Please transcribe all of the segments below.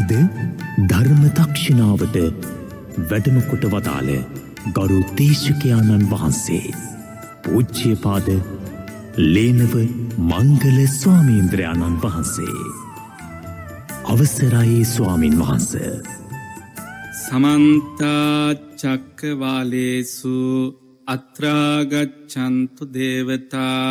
අද ධර්ම තක්ෂිණාවට වැඩමකොට වදාළ ගරු තේශකයාණන් වහන්සේ. පූච්චියපාද ලේනව මංගල ස්වාමීන්ද්‍රයාණන් වහන්සේ. අවස්සරයේ ස්වාමින් වහන්ස. සමන්තාචක්කවාලේසු අත්‍රාගච්චන්තු දේවතා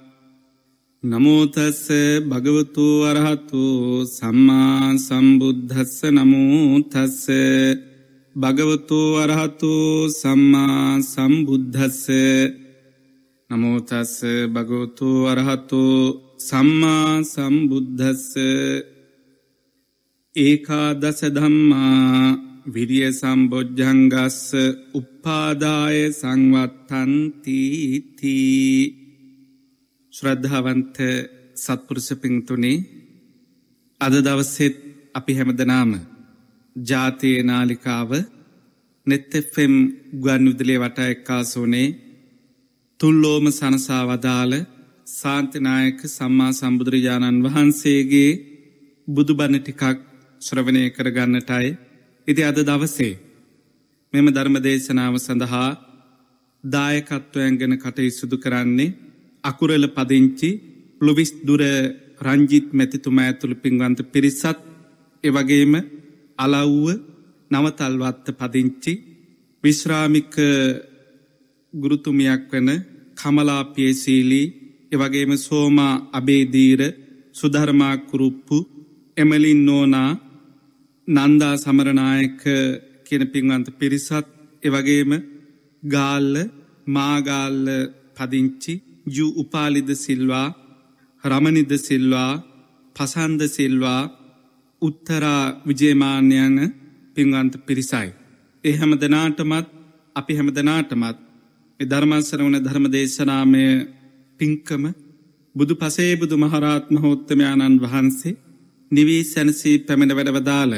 නමෝතස්ස භගවතු වරහතු සම්මා සම්බුද්ධස්ස නමෝතස්ස භගවතු වරහතු සම්මා සම්බුද්ධස්ස නමෝතස්ස භගවතු වරහතු සම්මා සම්බුද්ධස්ස ඒකාදස ධම්මා විරිය සම්බොජ්ජංගස්ස උප්පාදාය සංවත්තන්තීතිී ශ්‍රද්ධාවන්ත සත්පුරුෂ පින්තුනේ අද දවස්සෙත් අපි හැමදනාම ජාතිය නාලිකාව නෙත්තෙෆෙම් ගන්නුදලේ වටා එක්කාසෝනේ තුල්ලෝම සනසා වදාළ සාන්තිනායක සම්මා සම්බුදුරජාණන් වහන්සේගේ බුදුබණ ටිකක් ශ්‍රවණය කරගන්නටයි ඉති අද දවසේ මෙම ධර්මදේශනාව සඳහා දායකත්වයන් ගැන කටයුසුදු කරන්නේ අකුරල පදිංචි ලොවිස් දුර රංජිත් මැතිතුමා ඇතුළු පින්වන්ත පිරිසත් එවගේම අලව්ව නවතල්වත්ත පදිංචි විශ්‍රාමික ගුරුතුමයක් වන කමලා පියසීලී එවගේම සෝමා අබේදීර සුධර්මා කුරුප්පු එමලින් නෝනා නන්දා සමරණායක කියන පින්වන්ත පිරිසත් එවගේම ගාල්ල මාගාල්ල පදිංචි යු උපාලිද සිල්වා රමණිද සිල්වා පසන්ද සිල්වා උත්තරා විජේමාන්‍යන පින්වන්ත පිරිසයි. ඒ හැමදනාටමත් අපි හැමදනාටමත් ධර්මන්සර වන ධර්ම දේශනාමය පින්කම බුදු පසේ බුදු මහරාත්ම හෝත්තමයාණන් වහන්සේ නිවී සැනසී පැමිණ වැඩවදාල.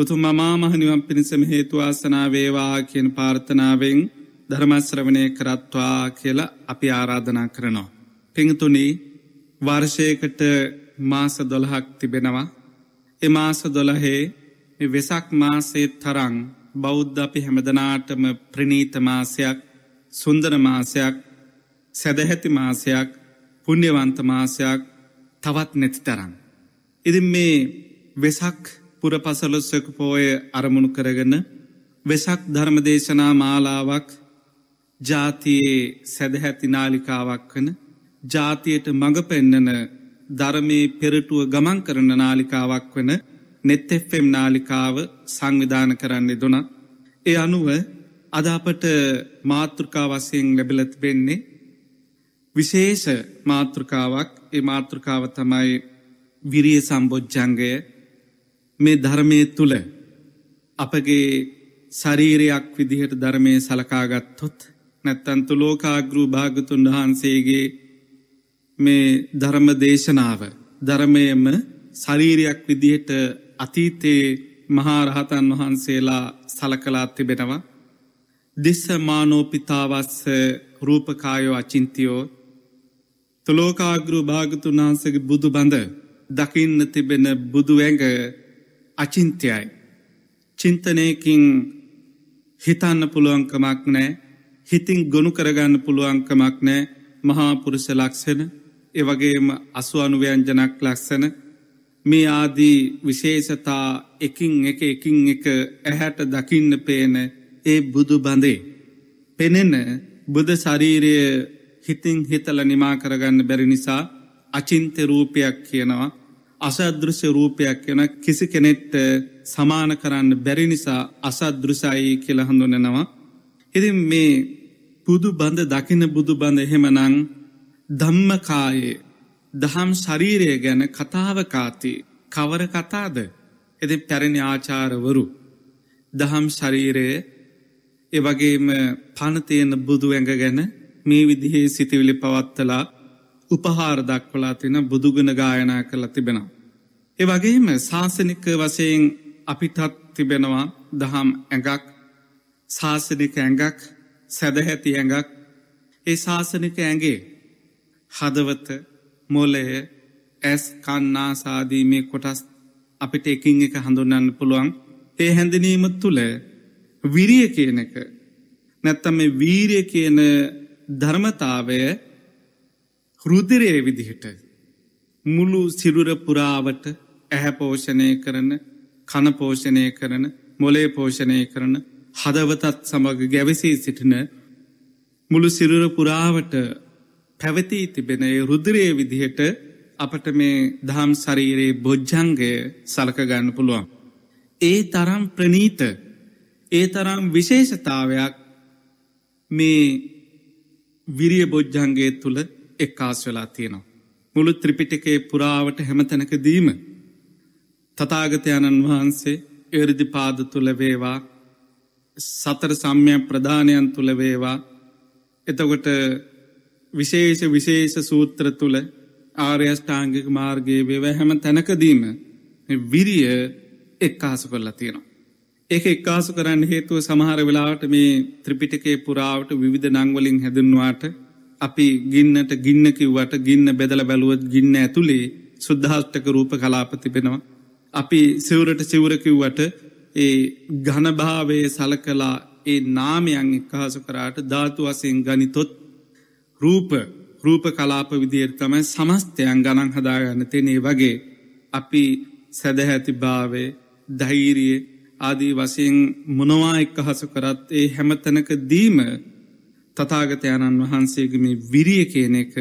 උතු මමාමහනිවම් පිණිසම හේතුවාසනාවේවා කියන පාර්ථනාවෙන් ධර්මශ්‍රවනය කරත්වා කියලා අපි ආරාධනා කරනවා. පිංතුනි වර්ෂයකට මාස දොළහක් තිබෙනවා. එමාස දොළහේ වෙසක් මාසේත් තරං බෞද්ධ අපි හැමදනාටම ප්‍රනීත මාසයක් සුන්දර මාසයක් සැදැහැති මාසයක් පුුණ්්‍යවන්ත මාසයක් තවත් නැති තරන්. ඉති මේ වෙසක් පුරපසලොස්සක පෝය අරමුණු කරගන්න වෙසක් ධර්මදේශනා මාලාවක් ජාතියේ සැදැහැති නාලිකාවක් වන ජාතියට මඟ පෙන්නන ධරමේ පෙරටුව ගමන් කරන නාලිකාවක් වන නෙත්තෙෆ්ෆෙම් නාලිකාව සංවිධාන කරන්නේ දුනා. ඒ අනුව අදාපට මාතෘකාවසයෙන් ලැබිලත් වෙන්නේ. විශේෂ මාතෘකාවක් ඒ මාතෘකාව තමයි විරිය සම්බෝජ්ජංගය මේ ධර්මය තුළ අපගේ ශරීරයක් විදිහට ධර්මය සලකාගත්හොත්. නැත්තන්තු ලෝකාග්‍රූ භාගතුන් වහන්සේගේ මේ ධර්ම දේශනාව ධර්මයම ශරීරයක් විදිහට අතීතයේ මහාරහතන් වහන්සේලා සලකලාත් තිබෙනවා. දෙස්ස මානෝපිතාවස්ස රූපකායෝ අචින්තියෝ තුළෝකාග්‍රූ භාගතුන් වහන්සගේ බුදු බඳ දකින්න තිබෙන බුදුඇඟ අචින්ත්‍යයි. චින්තනයකින් හිතන්න පුළුවන්කමක් නෑ හිතින් ගොුණු කරගන්න පුළුවන්කමක් නෑ මහාපුරුෂ ලක්ෂණ එවගේම අසුවනුව්‍යන්ජනක් ලක්සන මේ ආදී විශේෂතා එකින් එක එකින් එක ඇහැට දකින්න පේන ඒ බුදු බඳේ. පෙනෙන බුද ශරීරය හිතින් හිතල නිමා කරගන්න බැරි නිසා අචින්ත රූපයක් කියනවා අසදෘෂ රූපයක් යන කිසි කෙනෙට්ට සමාන කරන්න බැරි නිසා අසදෘෂයි කියලහඳුනෙනවා. ඉතින් මේ බුදු බඳ දකින බුදු බඳ එහෙමනං ධම්මකායේ දහම් ශරීරය ගැන කතාවකාති කවර කතාද එද පැරණි ආචාරවරු දහම් ශරීරයේ ඒ වගේම පනතියන බුදු ඇඟ ගැන මේ විදිහේ සිතිවිලි පවත්තලා උපහාර දක්වලා තින බුදුගුණ ගායනා කරලා තිබෙනවා. ඒ වගේම ශාසනික වසයෙන් අපිටත් තිබෙනවා දහම් ඇඟක් ශාසනික ඇඟක් සැදහැති ඇඟක් ඒ ශාසනික ඇගේ හදවත මොලය ඇස් කන්නා සාදීමේ කොටස් අපිට එකින් එක හඳුන්නන්න පුළුවන් ඒ හැඳනීම තුළ විරිය කියන එක නැත්තම වීරය කියන ධර්මතාවය හෘදිරය විදිහට මුළු සිරුර පුරාවට ඇහැ පෝෂණය කරන කනපෝෂණය කරන මොලේ පෝෂණය කරන හදවතත් සමඟ ගැවසී සිටින මුළු සිරුර පුරාවට පැවතී තිබෙන රුදරය විදිහට අපට මේ දහම් සරීරයේ බොජ්ජංගය සලකගන්න පුළුවන්. ඒ තරම් ප්‍රනීත ඒ තරම් විශේෂතාවයක් මේ විරිය බොජ්ජන්ගේ තුළ එක්කාස් වෙලා තියෙනවා. මුළු ත්‍රිපිටිකේ පුරාවට හැමතැනක දීම. තතාගතයණන් වහන්සේ එරදිපාද තුළ වේවා සතර සම්ය ප්‍රධානයන් තුළ වේවා එතකොට විශේෂ විශේෂ සූත්‍ර තුළ ආර්යෂ්ඨාංගික මාර්ගයේ වේවා හැම තැනකදීම විරිය එක්කාසු කරලා තියෙනවා. ඒක එක්කාසු කරන්න හේතුව සමහර වෙලාවට මේ ත්‍රිපිටකේ පුරාවට විධ නංවලින් හැදන්වාට අපි ගින්නට ගින්න කිව්වට ගින්න බෙදල බැලුවත් ගින්න ඇතුළේ සුද්ධාෂ්ටක රූප කලාපතිබෙනවා. අපි සිවරට සිවරකිව්වට ඒ ඝනභාවේ සලකලා ඒ නාමයන් එක්කහසු කරාට ධාතු වසයෙන් ගනිතොත් රූප රූප කලාප විදියට තමයි සමස්තයන් ගණන් හදාගන්න තිනේ වගේ අපි සැදහැති භාවේ ධෛරිය ආදී වසයෙන් මොනවා එක්කහසු කරත් ඒ හැමතැනක දීම තතාගතයණන් වහන්සේගම විරිය කියන එක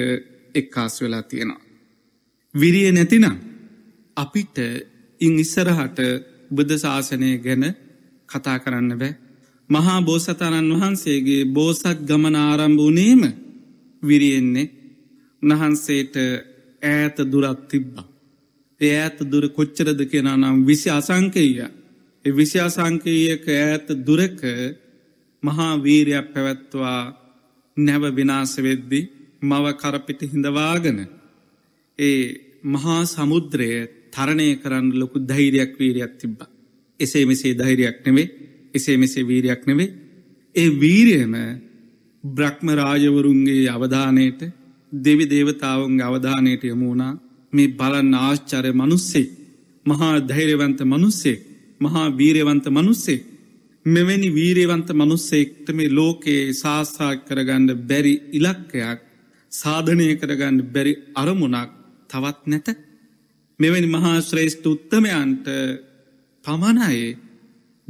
එක්කාස් වෙලා තියෙනවා. විරිය නැතිනම් අපිට ඉං ඉස්සරහට බුද්ධ ශාසනය ගැන කතා කරන්න බෑ. මහා බෝසතාණන් වහන්සේගේ බෝසත් ගමන ආරම්භූනේම විරියෙන්නේ උණහන්සේට ඈත දුරත් තිබ්බා. ඒ ඈත දුර කොච්චරද කෙනා නම් විසි අසංකීය. එ විසි අසංකීයක ඈත දුරක මහා වීරයක් පැවැත්වා නැව විනාසවෙද්දි මව කරපිට හිඳවාගෙන ඒ මහා සමුද්‍රය තරණය කරන්න ලොකු ධෛරයක් වීරයක් තිබ්බ. එසේ මෙසේ ධෛරයක් නෙවේ එසේ මෙසේ වීරයක් නෙවේ. ඒ වීරයම බ්‍රහ්ම රාජවරුන්ගේ අවධානයට දෙවි දේවතාවන්ගේ අවධානයට යමුණා මේ බලන් ආශ්චරය මනුස්සේ මහා ධෛරවන්ත මනුස්සේ මහා වීරවන්ත මනුස්සේ මෙවැනි වීරේවන්ත මනුස්සෙක්ට මේ ලෝකයේ ශාස්සා කරගන්න බැරි ඉලක්කයක් සාධනය කරගන්න බැරි අරමුණක් තවත් නැත මෙවැනි මහා ශ්‍රේෂ්ඨ උත්තමයන්ට පමණයි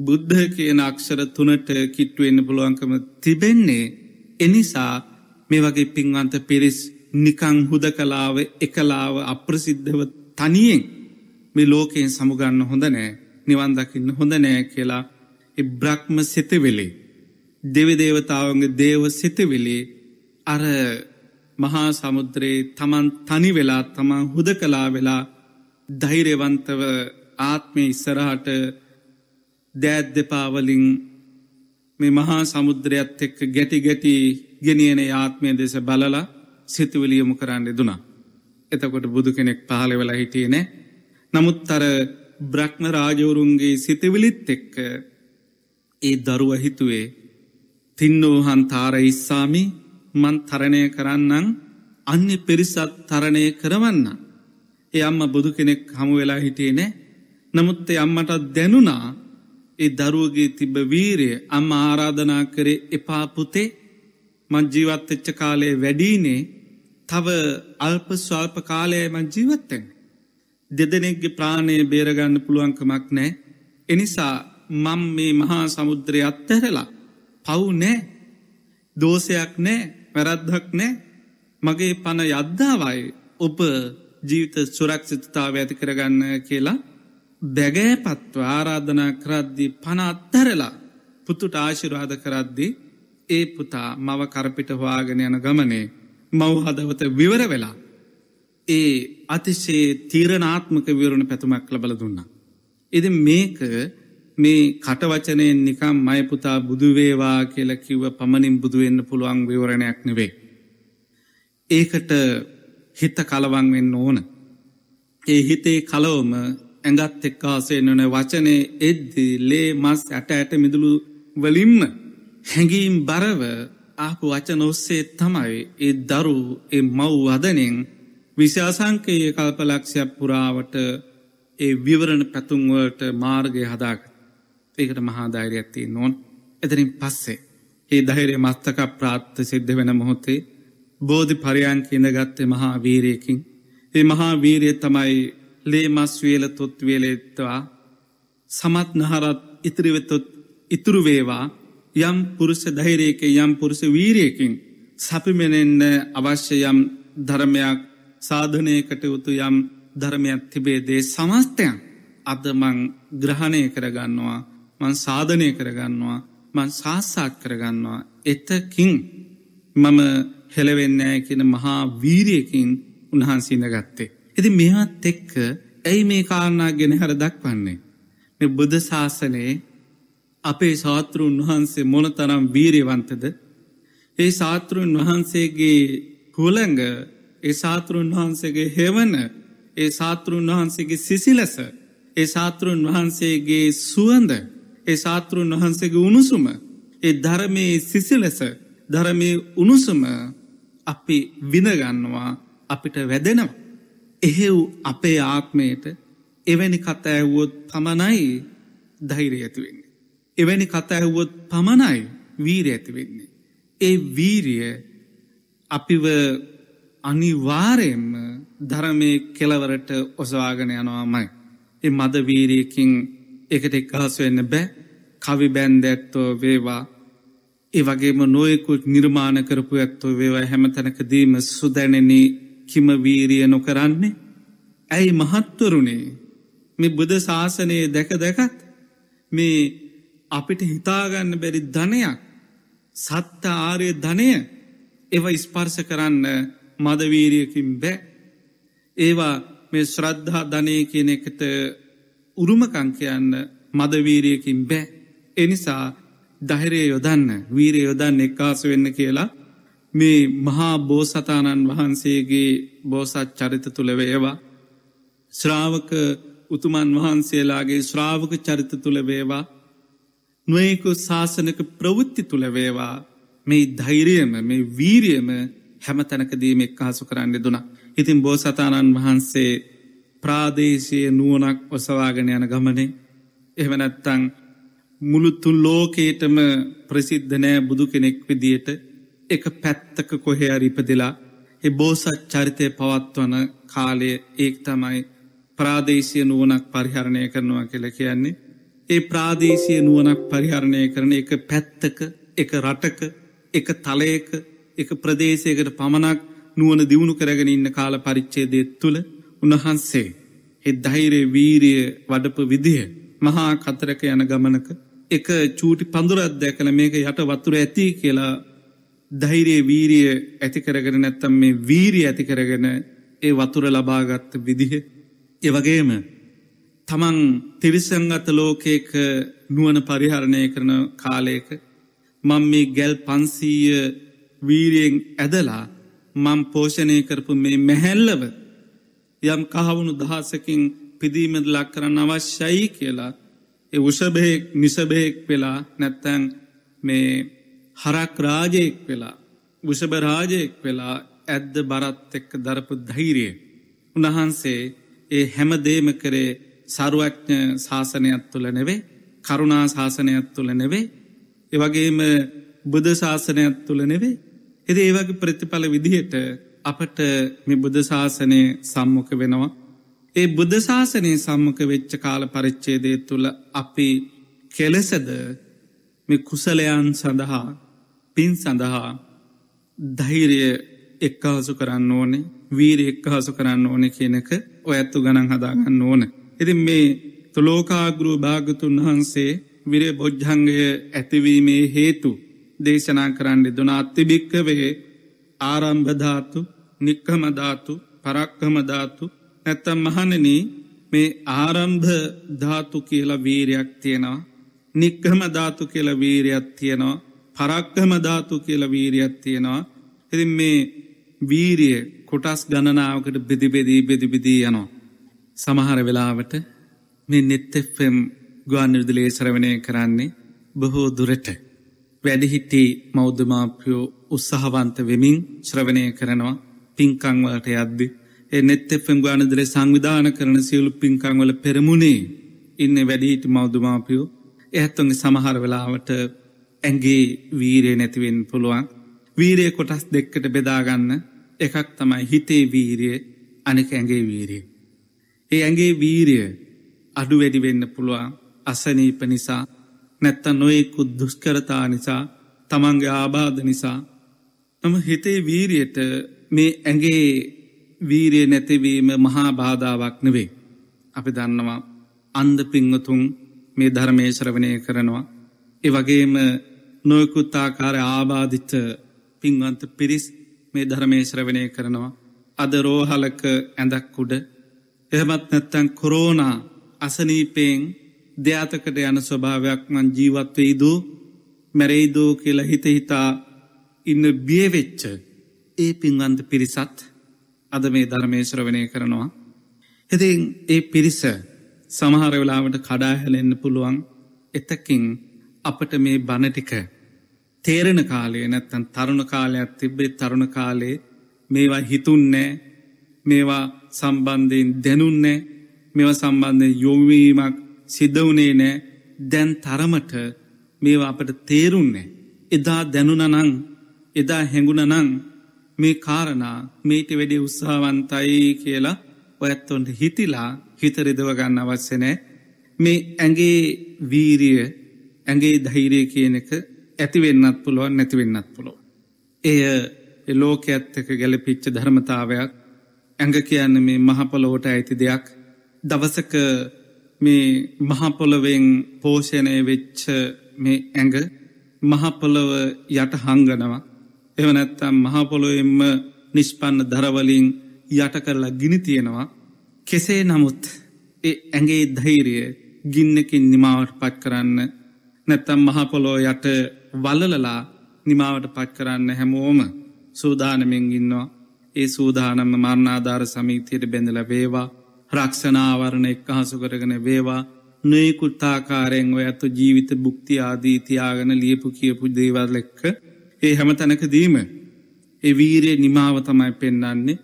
බුද්ධ කියන අක්ෂර තුනට කිට්ටුවෙන්න පුළුවන්කම තිබෙන්නේ එනිසා මේ වගේ පින්වන්ත පිරිස් නිකං හුද කලාව එකලාව අප්‍රසිද්ධව තනියෙන් මේ ලෝකයෙන් සමුගන්න හොඳ නෑ නිවන්දකින්න හොඳ නෑ කියලා බ්‍රක්්ම සිතවෙලේ දෙවිදේවතාවන්ගේ දේව සිතවෙලේ අර මහා සමුද්‍රයේ තමන් තනි වෙලා තමන් හුද කලා වෙලා ධෛරවන්තව ආත්මය ඉස්සරහට දෑත් දෙපාවලින් මේ මහා සමුද්‍රයක්ත් එක්ක ගැටි ගැටි ගෙනියන ආත්මය දෙස බලලා සිතුවලියමු කරන්න දුනා. එතකොට බුදු කෙනෙක් පහළ වෙලා හිටිය නෑ. නමුත් අර බ්‍රක්්ම රාජවරුන්ගේ සිතිවිලිත් එක්ක ඒ දරුව හිතුවේ තින්නෝහන් තාර ඉස්සාමි මන් තරණය කරන්නන් අන්‍ය පිරිසත් තරණය කරවන්න. ඒ අම්ම බුදු කෙනෙක් හමු වෙලා හිටියේ නෑ. නමුත් ඒ අම්මට දැනුනා ඒ දරුවගේ තිබ වීරය අම්ම ආරාධනා කරේ එපාපුතේ මංජීවත්තච්ච කාලයේ වැඩීනේ තව අල්ප ස්වල්ප කාලය මංජීවත්තෙන්. දෙදෙනෙක්ගේ ප්‍රාණය බේරගන්න පුළුවන්කමක් නෑ. එනිසා මං මේ මහා සමුද්‍රය අත්තැරලා පවු නෑ දෝසයක් නෑ වැරද්දක් නෑ මගේ පණ යද්දාවයි ඔප ජීවිත සුරක්ෂිතතාව ඇති කරගන්න කියලා බැගෑ පත්ව ආරාධනා කරද්දි පන අත්තරලා පුතුට ආශිරවාද කරද්දි ඒ පුතා මව කරපිට හවාගෙන යන ගමනේ මවහදවත විවර වෙලා ඒ අතිශේ තීරණාත්මක විවරුණ පැතුමක් ලබල දුන්න. එති මේක මේ කටවචනයෙන් නිකම් මයපුතා බුදුවේවා කියල කිව පමණින් බුදුවෙන්න පුළුවන් විවරණයක් නෙවේ. ඒකට හිත කලවං වෙන්න ඕන. ඒ හිතේ කලවම ඇඟත් එක්කාසේ නොන වචනය එද්දි ලේ මස් ඇට ඇට මිදුළු වලින්ම හැඟීම් බරව ආපු වචන ඔස්සේ තමයි ඒ දරු එ මව් වදනෙන් විශ්‍යාසංකයේ කල්පලක්ෂයක් පුරාවට ඒ විවරණ පැතුන්වට මාර්ගය හදාක ඒකට මහාදාෛරය ඇත්ති නොන් එතරින් පස්සේ ඒ දහිරේ මස්තක ප්‍රාත්්‍ය සිද්ධ වෙන මොහොතේ බෝධි පරියන්ක ඉඳගත්තේ මහා වීරයකින්. ඒ මහා වීරය තමයි ලේ මස් වේල තොත්වේලෙත්වා සමත් නහරත් ඉතිරිවෙතොත් ඉතුරුවේවා යම් පුරුෂ දෛරයක යම් පුරුෂ වීරයකින් සපිමෙනෙන්න අවශ්‍ය යම් ධර්මයක් සාධනයකට යුතු යම් ධර්මයක් තිබේදේ සමස්තයන් අද මං ග්‍රහණය කරගන්නවා මං සාධනය කරගන්නවා මං ශස්සාත් කරගන්නවා එතකින් මම හෙළවෙන්නෑ කියන මහා වීරියකින් උන්හන්සින ගත්තේ. ඇති මෙහත් එෙක්ක ඇයි මේ කාරණා ගෙන හර දක්වන්නේ. මෙ බුද ශාසනයේ අපේ ශාතෘන් වහන්සේ මොන තරම් වීරවන්තද. ඒ ශාතෘන් වහන්සේගේ හුළඟ ඒ ශාතෘන් වහන්සේගේ හෙවන ඒ ශාතෘන් වහන්සේගේ සිසිලස ඒ ශාතෘන් වහන්සේගේ සුවඳ ඒ ශාතෘන් වහන්සේගේ උණුසුම ඒ ධරමේ සිසිලෙස ධරමේ උණුසුම අපි විඳගන්නවා අපිට වැදෙනවා. එහෙව් අපේ ආත්මයට එවැනි කතඇවුවොත් පමණයි දෛරය ඇතිවෙන්නේ. එවැනි කතඇහුවොත් පමණයි වීර ඇතිවෙන්නේ. ඒ වීරිය අපිව අනිවාරයෙන්ම ධරමය කෙලවරට ඔසවාගෙන යනවාමයි. එ මද වීරියකින් එකට එක්හස් වෙන්න බෑ කවි බැන්දැත්තෝ වේවා ඒ වගේම නොයෙකුත් නිර්මාණ කරපු ඇත්තෝ වේවා හැමතැනකදීම සුදැනෙනේ කිම වීරිය නොකරන්නේ. ඇයි මහත්වරුණේ මේ බුද ශාසනයේ දැක දැකත් මේ අපිට හිතාගන්න බැරි ධනයක් සත්ත ආරය ධනය එව ඉස්පර්ස කරන්න මදවීරියකින් බෑ. ඒවා මේ ශ්‍රද්ධා ධනය කියන එකට උරුමකංකයන්න මදවීරියකින් බෑ. එනිසා දහිරය යොදන්න වීරය යොදන්න එක්කාස වෙන්න කියලා මේ මහා බෝසතාණන් වහන්සේගේ බෝසත් චරිත තුළවේවා ශ්‍රාවක උතුමන් වහන්සේලාගේ ශ්‍රාවක චරිත තුළවේවා නොයෙකු ශාසනක ප්‍රවෘත්ති තුළවේවා මේ ධෛරයම මේ වීරියම හැම තැනකදීම එක්හසු කරන්න දුනා. ඉතින් බෝසතාණන් වහන්සේ ප්‍රාදේශය නුවනක් ඔසවාගෙන යන ගමනේ එහමනැත්තං මුළුතුන් ලෝකේටම ප්‍රසිද්ධනෑ බුදු කෙනෙක් විදියට එක පැත්තක කොහේ අරිපදිලා එ බෝසත් චරිතය පවත්වන කාලය ඒක තමයි ප්‍රාදේශය නුවනක් පරිහරණය කරනවා කියලා කියන්නේ. ඒ ප්‍රාදේශය නුවනක් පරිහරණය කරන එක පැත්තක එක රටක එක තලයක එක ප්‍රදේශයකට පමණක් නුවන දියුණු කරගෙන ඉන්න කාල පරිච්චේදය තුළ උණහන්සේ. එ ධෛරය වීරිය වඩපු විදිහ මහා කතරක යන ගමනක එක චූටි පඳුරත් දැකළ මේක යට වතුර ඇති කියලා දෛරයේ වීරිය ඇතිකරගෙන නැත්තම් මේ වීරී ඇතිකරගෙන ඒ වතුර ලබාගත්ත විදිහ. එවගේම තමන් තිරිසංගත ලෝකයක නුවන පරිහරණය කරන කාලයක මං මේ ගැල් පන්සීය වීරියෙන් ඇදලා මං පෝෂණය කරපු මේ මැහැල්ලව යම් කහවුණු දහසකින් පිදීමද ලක් කරන්න අවශ්‍යයි කියලා උසභයෙක් නිසභයෙක් වෙලා නැත්තැන් මේ හරක් රාජයෙක් වෙලා උසභරාජයෙක් වෙලා ඇද්ද බරත් එක්ක දරපු ධෛරිය. උණහන්සේ ඒ හැමදේම කරේ සරුවඥ ශාසනයක් තුළ නෙවේ කරුණා ශාසනයක් තුළ නෙවේ එවගේම බුද ශාසනයක් තුළ නෙවේ එද ඒවගේ ප්‍රතිඵල විදිහයට අපට මේ බුදශාසනය සම්මොක වෙනවා ඒ බුදශාසනය සම්මක වෙච්ච කාල පරිච්චේදය තුළ අපි කෙලෙසද මේ කුසලයන් සඳහා පින් සඳහා ධෛරය එක්කාහසු කරන්න ඕනේ වීර එක්කහසු කරන්න ඕනෙ කියනක ඔ ඇත්තු ගණන් හදාගන්න ඕන. එති මේ තුළෝකාගුරු භාගතුන් වහන්සේ විරේ බොජ්ජංගය ඇතිවීමේ හේතු දේශනා කරන්නේ දුනාත්තිභික්කවේ ආරම්භධාතු නික්කමධාතු පරක්කමධාතු නැත්තම් මහනන මේ ආරම්භ ධාතු කියලා වීරයක් තියෙනවා. නික්‍රම ධාතු කියල වීරයක් තියෙනවා. පරක්කම ධාතු කියල වීරයක් තියෙනවා. එති මේ වීරිය කොටස් ගණනාවකට බෙදිබෙදී බෙදිබිදී යනවා. සමහර වෙලාවට මේ නෙත්තෙෆෙම් ගුවන් නිර්දලේ ශ්‍රවණය කරන්නේ බොහෝ දුරට. වැඩිහිටි මෞද්ධමාප්‍යෝ උත්සාහවන්ත වෙමින් ශ්‍රවණය කරනවා පින්කංවලට යද්දි. නෙත්තෙම් ගානදර සංවිධාන කරන සියලු පින්කංවල පෙරමුණේ ඉන්න වැඩීට මෞදුමාපියෝ එහත්තුන්ගේ සමහර වෙලාවට ඇගේ වීරය නැතිවෙන් පුළුවන් වීරය කොටස් දෙක්කට බෙදාගන්න එකක් තමයි හිතේ වීරිය අනෙක ඇගේ වීරිය. ඒ ඇගේ වීරිය අඩු වැඩිවෙන්න පුළුවන් අසනීප නිසා නැත්ත නොයෙකු දුෂ්කරතා නිසා තමන්ගේ ආබාධ නිසා නම හිතේ වීරයට මේ ඇගේ වීරය නැතිවීම මහා බාධාවක් නෙවේ. අපි දන්නවා අන්ද පිංවතුන් මේ ධර්මේශ්‍රවනය කරනවා. එ වගේම නොයකුත්තාකාර ආබාධිත පින්වන්ත පිරිස් මේ ධර්මේශ්‍රවනය කරනවා. අද රෝහලක ඇඳක්කුඩ එහමත් නැත්තැන් කොරෝනා අසනීපයෙන් ද්‍යාතකට යන ස්වභාවයක් මන් ජීවත්වෙයිදූ මැරෙයිදෝ කියලා හිතහිතා ඉන්න බියවෙච්ච ඒ පින්වන්ත පිරිසත් අද මේ ධර්මේශ්‍රවනය කරනවා. හෙතින් ඒ පිරිස සමහර වෙලාවට කඩාහැලෙන්න්න පුළුවන් එතකින් අපට මේ බණටික තේරණ කාලේ නැත්තන් තරුණ කාලයක් තිබ්බේ තරුණ කාලේ මේවා හිතුන්නෑ මේවා සම්බන්ධයෙන් දැනුන්නේ මෙව සම්බන්ධය යොමවීමක් සිද්ධවනේ නෑ දැන් තරමට මේවා අපට තේරුන්නේ. එදා දැනුනනං එදා හැඟුණනං මේ කාරණා මේට වැඩි උත්සාහවන්තයි කියලා ඔයත්තොන්ට හිතිලා හිතරෙදවගන්න අවස්සනෑ මේ ඇගේ වීරිය ඇගේ ධෛරය කියන එක ඇතිවෙන්නත් පුළුවන් නැතිවෙන්නත් පුළො. එය ලෝක ඇත්තක ගැලපිච්ච ධර්මතාවයක් ඇඟ කියන්න මේ මහපොලොවට ඇති දෙයක් දවසක මේ මහපොළොවෙන් පෝෂණය වෙච්ච මේ ඇඟ මහපොළොව යට හංගනවා එව නැත්තම් මහපොළොයෙන්ම නිෂ්පන්න දරවලින් යට කරලා ගිනි තියෙනවා කෙසේ නමුත් ඒ ඇගේ ධෛරිය ගින්නකින් නිමාවට පත් කරන්න නැත්තම් මහපොලෝ යට වල්ලලලා නිමාවට පත් කරන්න හැමෝම සූදානමෙන් ඉන්නවා ඒ සූදානම මරණාධාර සමීතියට බැඳල වේවා රක්ෂනාවරණ එක් අහසු කරගෙන වේවා නොයකුත්තාකාරයෙන් ඔය ඇතු ජීවිත බුක්ති ආදී තියාගෙන ලියපු කියපු දේවල් එක්ක ඒ හැම තැනකදීම ඒ වීරය නිමාව තමයි පෙන්නන්නේ.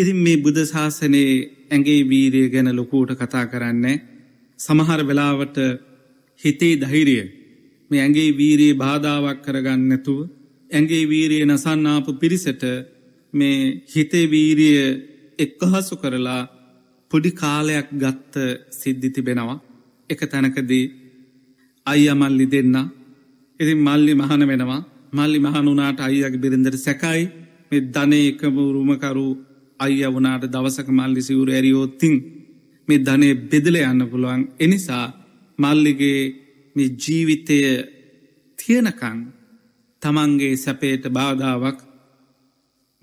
ඉතින් මේ බුද ශාසනයේ ඇගේ වීරය ගැන ලොකූට කතා කරන්නේ. සමහර වෙලාවට හිතේ දහිරිය මේ ඇගේ වීරයේ බාධාවක් කරගන්නතුව ඇගේ වීරයේ නසන්නාපු පිරිසට මේ හිතේ වීරිය එක්කහසු කරලා පොඩි කාලයක් ගත්ත සිද්ධි තිබෙනවා එක තැනකදී අයි අමල්ලි දෙන්න ඉතින් මල්ලි මහන වෙනවා මල්ලි මහනුනාට අයියගේ බිරිඳට සැකයි මෙ ධනය එකම උරුමකරු අය වනාට දවසක මල්ලි සිවුර ඇරියෝත්තිං මේ ධනය බෙදල යන්න පුළුවන් එනිසා මල්ලිගේ මේ ජීවිතය තියෙනකං තමන්ගේ සැපේට බාධාවක්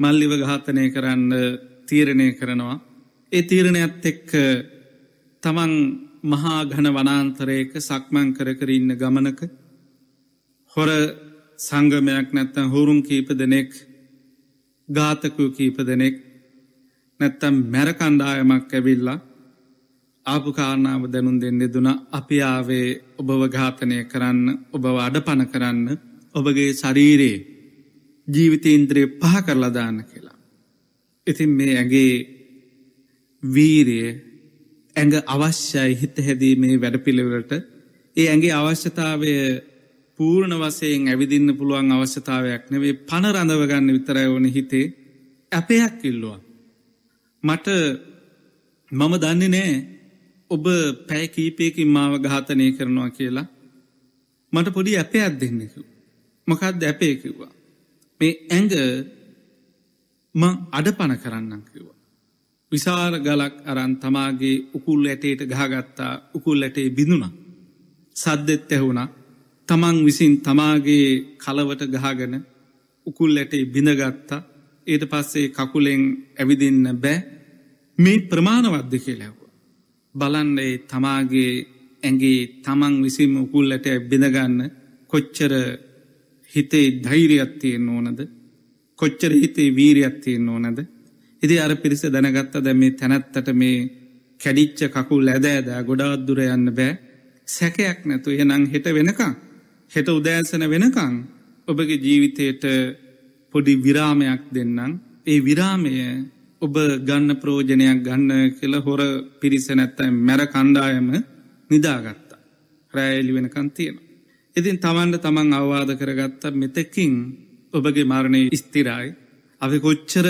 මල්ලිව ඝාතනය කරන්න තීරණය කරනවා ඒ තීරණයත් එක්ක තමන් මහාඝන වනාන්තරයක සක්මං කරකරඉන්න ගමනක හොර සංගමයක් නැත්තං හුරුම් කීප දෙනෙක් ඝාතකය කීප දෙනෙක් නැත්තම් මැර කණ්ඩායමක් ඇවිල්ලා ආපු කාරණාව දැනුම් දෙන්නේ දුන අපියාවේ ඔබව ඝාතනය කරන්න ඔබව අඩ පන කරන්න ඔබගේ ශරීරයේ ජීවිත ඉන්ද්‍රය පහ කරලදාන්න කියලා. ඉතින් මේ ඇගේ වීරයේ ඇඟ අවශ්‍යයි හිත හැදීමේ වැඩපිළිවෙලට ඒ ඇගේ අවශ්‍යතාවය පූර්ණ වසයෙන් ඇවිදින්න පුළුවන් අවශ්‍යතාවයක් නෙවේ පණරඳවගන්න විතරයි ඕන හිතේ ඇපයක් ඉල්ලවා. මට මම දන්නේ නෑ ඔබ පැය කීපයකින් මාව ඝාතනය කරනවා කියලා මට පොඩි ඇපයක් දෙන්නෙකු. මොකත් දැපේ කිව්වා. මේ ඇඟ මං අඩපන කරන්න කිව්වා. විසාර ගලක් අරන් තමාගේ උකුල් ඇටේට ගහගත්තා උකුල් ඇටේ බිඳුණ සද්දෙත් ඇැහුුණා තමන් විසින් තමාගේ කලවට ගහගන උකුල් ඇටේ බිඳගත්තා ඒට පස්සේ කකුලෙන් ඇවිදින්න බෑ මේ ප්‍රමාණවද්ද කියලැව්වා. බලන්ඩේ තමාගේ ඇගේ තමන් විසිම උකුල්ලට බිඳගන්න කොච්චර හිතේ ධෛරයක්ත්තියෙන් ඕනද කොච්චර හිතේ වීරයක්ත්තියෙන් ඕනද ඉදි අර පිරිස දැනගත්ත දැ මේ තැනැත්තට මේ කැඩිච්ච කකුල් ඇදෑදෑ ගොඩාත්දුර යන්න බෑ සැකයක් නැතු එනං හෙට වෙනකා හෙට උදෑසන වෙනකං ඔබගේ ජීවිතයට පොඩි විරාමයක් දෙන්නම්. ඒ විරාමය ඔබ ගන්න ප්‍රෝජනයක් ගන්න කියල හොර පිරිසනැත්තයි මැර කණ්ඩායම නිදාගත්තා. රෑඇලි වෙනකන් තියෙන. ඉතින් තමන්ට තමන් අවවාද කරගත්ත මෙතෙකින් ඔබගේ මරණය ස්තිරයි. අවි කොච්චර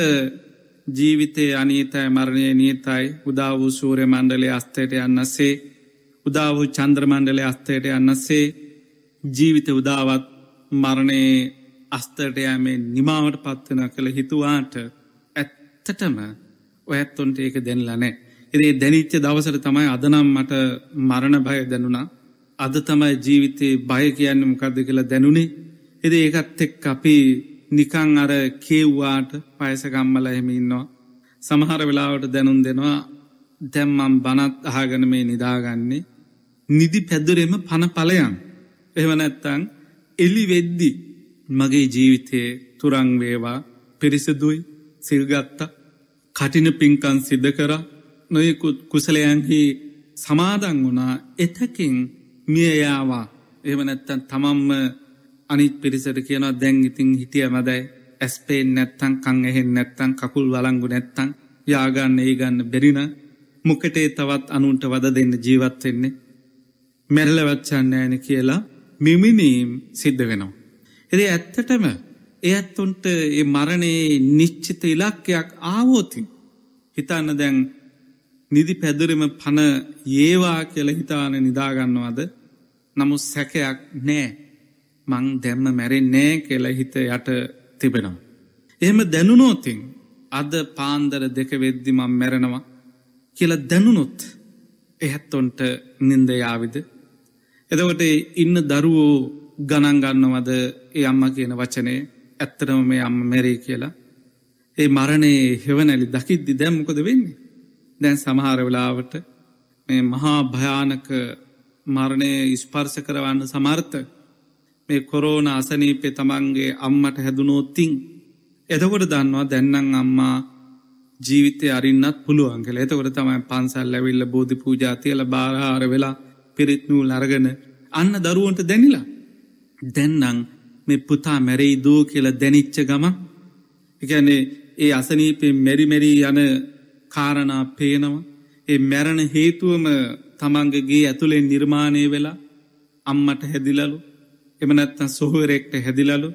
ජීවිතය අනීතයි මරණය නීතයි උදා වූ සූරය මණ්ඩලේ අස්තයට යන්නස්සේ උදා වූ චන්ද්‍රමණ්ඩලේ අස්තයට යන්නස්සේ ජීවිත උදාවත් මරණයේ අස්තටයමේ නිමාවට පත්වන කළ හිතුවාට ඇත්තටම ඔයත්තොන්ට ඒක දැන්ලනෑ. එදේ දැනිච්ච දවසර තමයි අදනම් මට මරණ භය දැනුණා. අද තමයි ජීවිතයේ බය කියන්න මොකක්ද කියලා දැනුණේ. එද ඒකත් එෙක් අපි නිකං අර කේව්වාට පයසකම්මල එහෙමඉන්නවා. සමහර වෙලාවට දැනුම් දෙනවා දැම්මම් බනත් අහගනමේ නිදාගන්නේ. නිදි පැදුරෙම පණ පලයන්. එහවනැත්තං එලි වෙද්දි මගේ ජීවිතයේ තුරංවේවා පිරිසදුයි සිල්ගත්ත කටින පින්කන් සිද්ධ කර නොයකුත් කුසලයන්හි සමාදං වුණා එතකින් මියයාවා එවනැත්තන් තමම්ම අනිත් පිරිසට කියනවා දැන් ඉතින් හිටිය මදයි ඇස්පේෙන් නැත්තං කං එහෙෙන් නැත්තං කකුල් වලංගු නැත්තං යාගන්න ඒ ගන්න බැරින මොකටේ තවත් අනුන්ට වද දෙන්න ජීවත්වෙන්නේ මැරලවච්චන්නෑන කියලා මිමිනීම් සිද්ධ වෙනවා. එදේ ඇත්තටම එඇත්තුන්ට මරණයේ නිශ්චිත ඉලක්කයක් ආවෝතින් හිතන්න දැන් නිදි පැදුරම පන ඒවා කියල හිතාන නිදාගන්නවාද නමුත් සැකයක් නෑ මං දැම්ම මැරෙන් නෑ කියල හිත යට තිබෙනවා. එහෙම දැනුනෝතින් අද පාන්දර දෙක වෙද්දි මං මැරෙනවා කියල දැනුනොත් එහැත්තොන්ට නින්දයාවිද එදවට ඉන්න දරුවෝ ගණන්ගන්නවද ඒ අම්ම කියන වචනය ඇත්තරම මේ අම්ම මැරේ කියලා. ඒ මරණයේ හෙවනැලි දකිද්දි දැම්මකොද වෙන්නේ. දැන් සමහරවෙලාවට මේ මහා භයානක මරණය ඉස්පර්ස කරවන්න සමර්ථ මේ කොරෝන අසනීපය තමන්ගේ අම්මට හැදුනෝත්තිං. එතකොට දන්නවා දැන්නන් අම්මා ජීවිතය අරින්නත් පුළුවන්ගල එතකොට තමයි පන්සල් ලැවිල්ල බෝධි පූජාතියල බාරහාර වෙලා පිරිත්නූ ලරගන අන්න දරුවන්ට දැනිලා. දැන්නං මේ පුතා මැරෙයි දෝ කියලා දැනිච්ච ගම එකැනේ ඒ අසනීපේ මැරිමැරී යන කාරණා පේනවා. ඒ මැරණ හේතුවම තමන්ගගේ ඇතුළෙන් නිර්මාණය වෙලා අම්මට හැදිලලු එමනැත්තන් සොහුවරෙක්ට හැදිලලු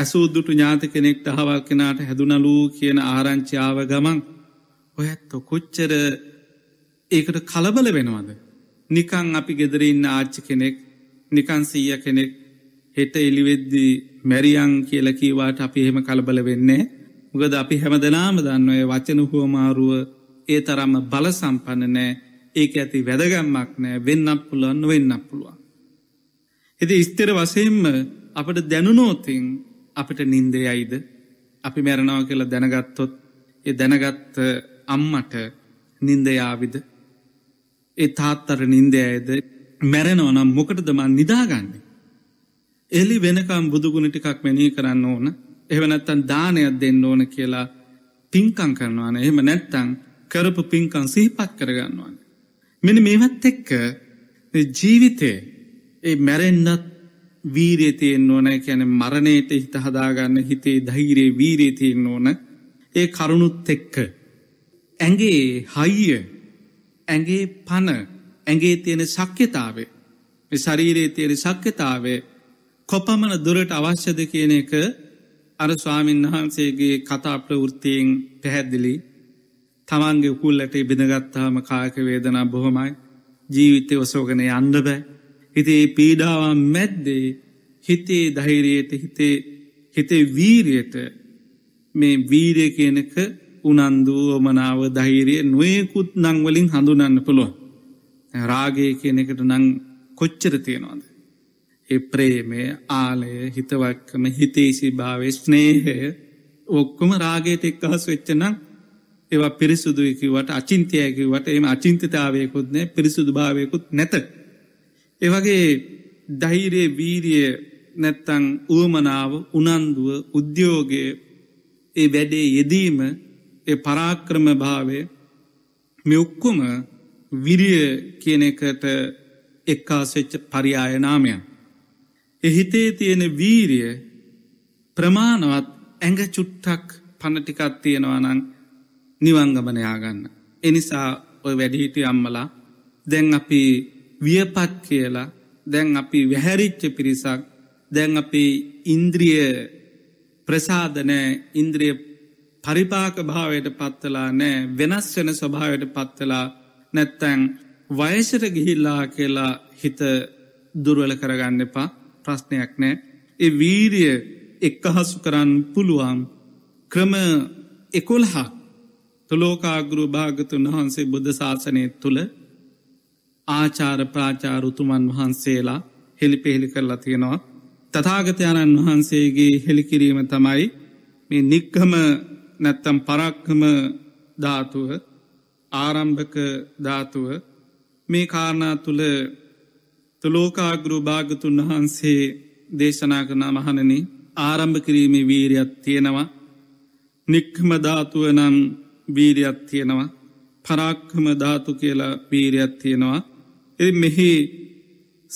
ඇසූදුටු ඥාති කෙනෙක්ට හවල් කෙනාට හැදුනලූ කියන ආරංචාව ගමන් ඔයත්ත කොච්චර ඒකට කලබල වෙනවද නිකං අපි ගෙදරඉන්න ආච්චි කෙනෙක් නිකන් සීය කෙනෙක් හෙට එලිවෙද්දී මැරියන් කියල කීවාට අපි එහෙම කලබල වෙන්නේ උගද අපි හැමදනාම දන්නවය වචන හුවමාරුව ඒ තරම්ම බල සම්පන්න නෑ ඒක ඇති වැදගම්මක් නෑ වෙන්නක් පුළුවන් වෙන්නක් පුළුවන්. එති ස්තර වසයෙන්ම අපට දැනුනෝතින් අපට නින්දේ අයිද අපි මැරණාව කියලා දැනගත්තොත් ඒ දැනගත්ත අම්මට නින්දයාවිද ඒ තාත්තර නින්ද ඇයද මැරෙනවනම් මොකටදමන් නිදාගන්නේ. එලි වෙනකම් බුදුගුණ ටිකක් මැනී කරන්න ඕන එවනැත්තන් දානයක් දෙන්න ඕන කියලා පින්කං කරනවාන එහෙම නැත්තං කරපු පින්කං සිහිපත් කරගන්නවාන. මෙනි මේවත් එක්ක ජීවිතය ඒ මැරෙන්න්නත් වීරේතියෙන් ඕන ැන මරණයට හිත හදාගන්න හිතේ දහිරේ වීරේතියෙන් ඕන ඒ කරුණුත් එක්ක ඇගේ හයිය ඇගේ පණ ඇගේ තියෙන සක්්‍යතාවේ ශරීරයේ තියෙන සක්්‍යතාවේ කොපමන දුරට අවශ්‍යද කියන එක අර ස්වාමීන් වහන්සේගේ කතා ප්‍රවෘත්තියෙන් පැහැදිලි තමන්ගේ උකුල්ලට බිඳගත්තාම කායකවේදනා බොහොමයි ජීවිතය ඔසෝගන අන්ඩබෑ හිතේ පීඩාවන් මැද්දේ හිතේ දහිරයට හිතේ හිතේ වීරයට මේ වීරය කියනක උනන්දුවමනාව දෛරයේ නොයකුත් නංවලින් හඳුනන්න පුළුවන්. රාගේ කියන එකට නං කොච්චර තියෙනවාද. ඒ ප්‍රේමය ආලය හිතවක්කම හිතේසි භාවේ ස්නේහය ඔක්කොම රාගේත එක්කහස් වෙච්චනම් ඒවා පිරිසුදුයකිවට අචින්තයකිවට එම අචින්තතාවයකුත් නෑ පිරිසුදු භාවයකුත් නැත. ඒවගේ දෛරයේ වීරිය නැත්තං වුවමනාව උනන්දුව උද්‍යෝගය ඒ වැඩේ යෙදීම ඒ පරාක්‍රම භාවය මෙඔක්කුම විරිය කියන එකට එක්කාසෙච්ච පරියායනාමය. එහිතේ තියෙන වීරිය ප්‍රමාණවත් ඇඟ චුට්ටක් පණටිකත් තියෙනවනං නිවංගමනයාගන්න. එනිසා ඔය වැඩිහිටි අම්මලා දැන් අපි වියපත් කියලා දැන් අපි වැහැරිච්ච පිරිසක් දැන් අපි ඉන්ද්‍රිය ප්‍රසාධනෑ ඉන්ද්‍රිය පරිපාක භාවයට පත්වලා නෑ වෙනස් වෙන ස්වභාවයට පත්වලා නැත්තැන් වයසට ගිහිල්ලා කියලා හිත දුර්වල කරගන්න එපා ප්‍රශ්නයක් නෑ. ඒ වීරිය එක්කහසු කරන්න පුළුවන් ක්‍රම එකොල්හක් තුළෝකාගුරු භාගතුන් වහන්සේ බුද්ධ ශාසනය තුළ ආචාර ප්‍රාචාරෘතුමන් වහන්සේලා හෙළි පෙහෙළි කරලා තියෙනවා. තතාගතයණන් වහන්සේගේ හෙළිකිරීම තමයි මේ නික්කම නැත්තම් පරක්කම ධාතුව ආරම්භක ධාතුව මේ කාරණා තුළ තුළෝකාගුරු භාගතුන් වහන්සේ දේශනා කරන මහණන ආරම්භ කිරීමේ වීරයක් තියෙනවා නික්ම ධාතුව නම් වීරයක් තියෙනවා පරක්කම ධාතු කියලා වීරයක් තියෙනවා එ මෙහි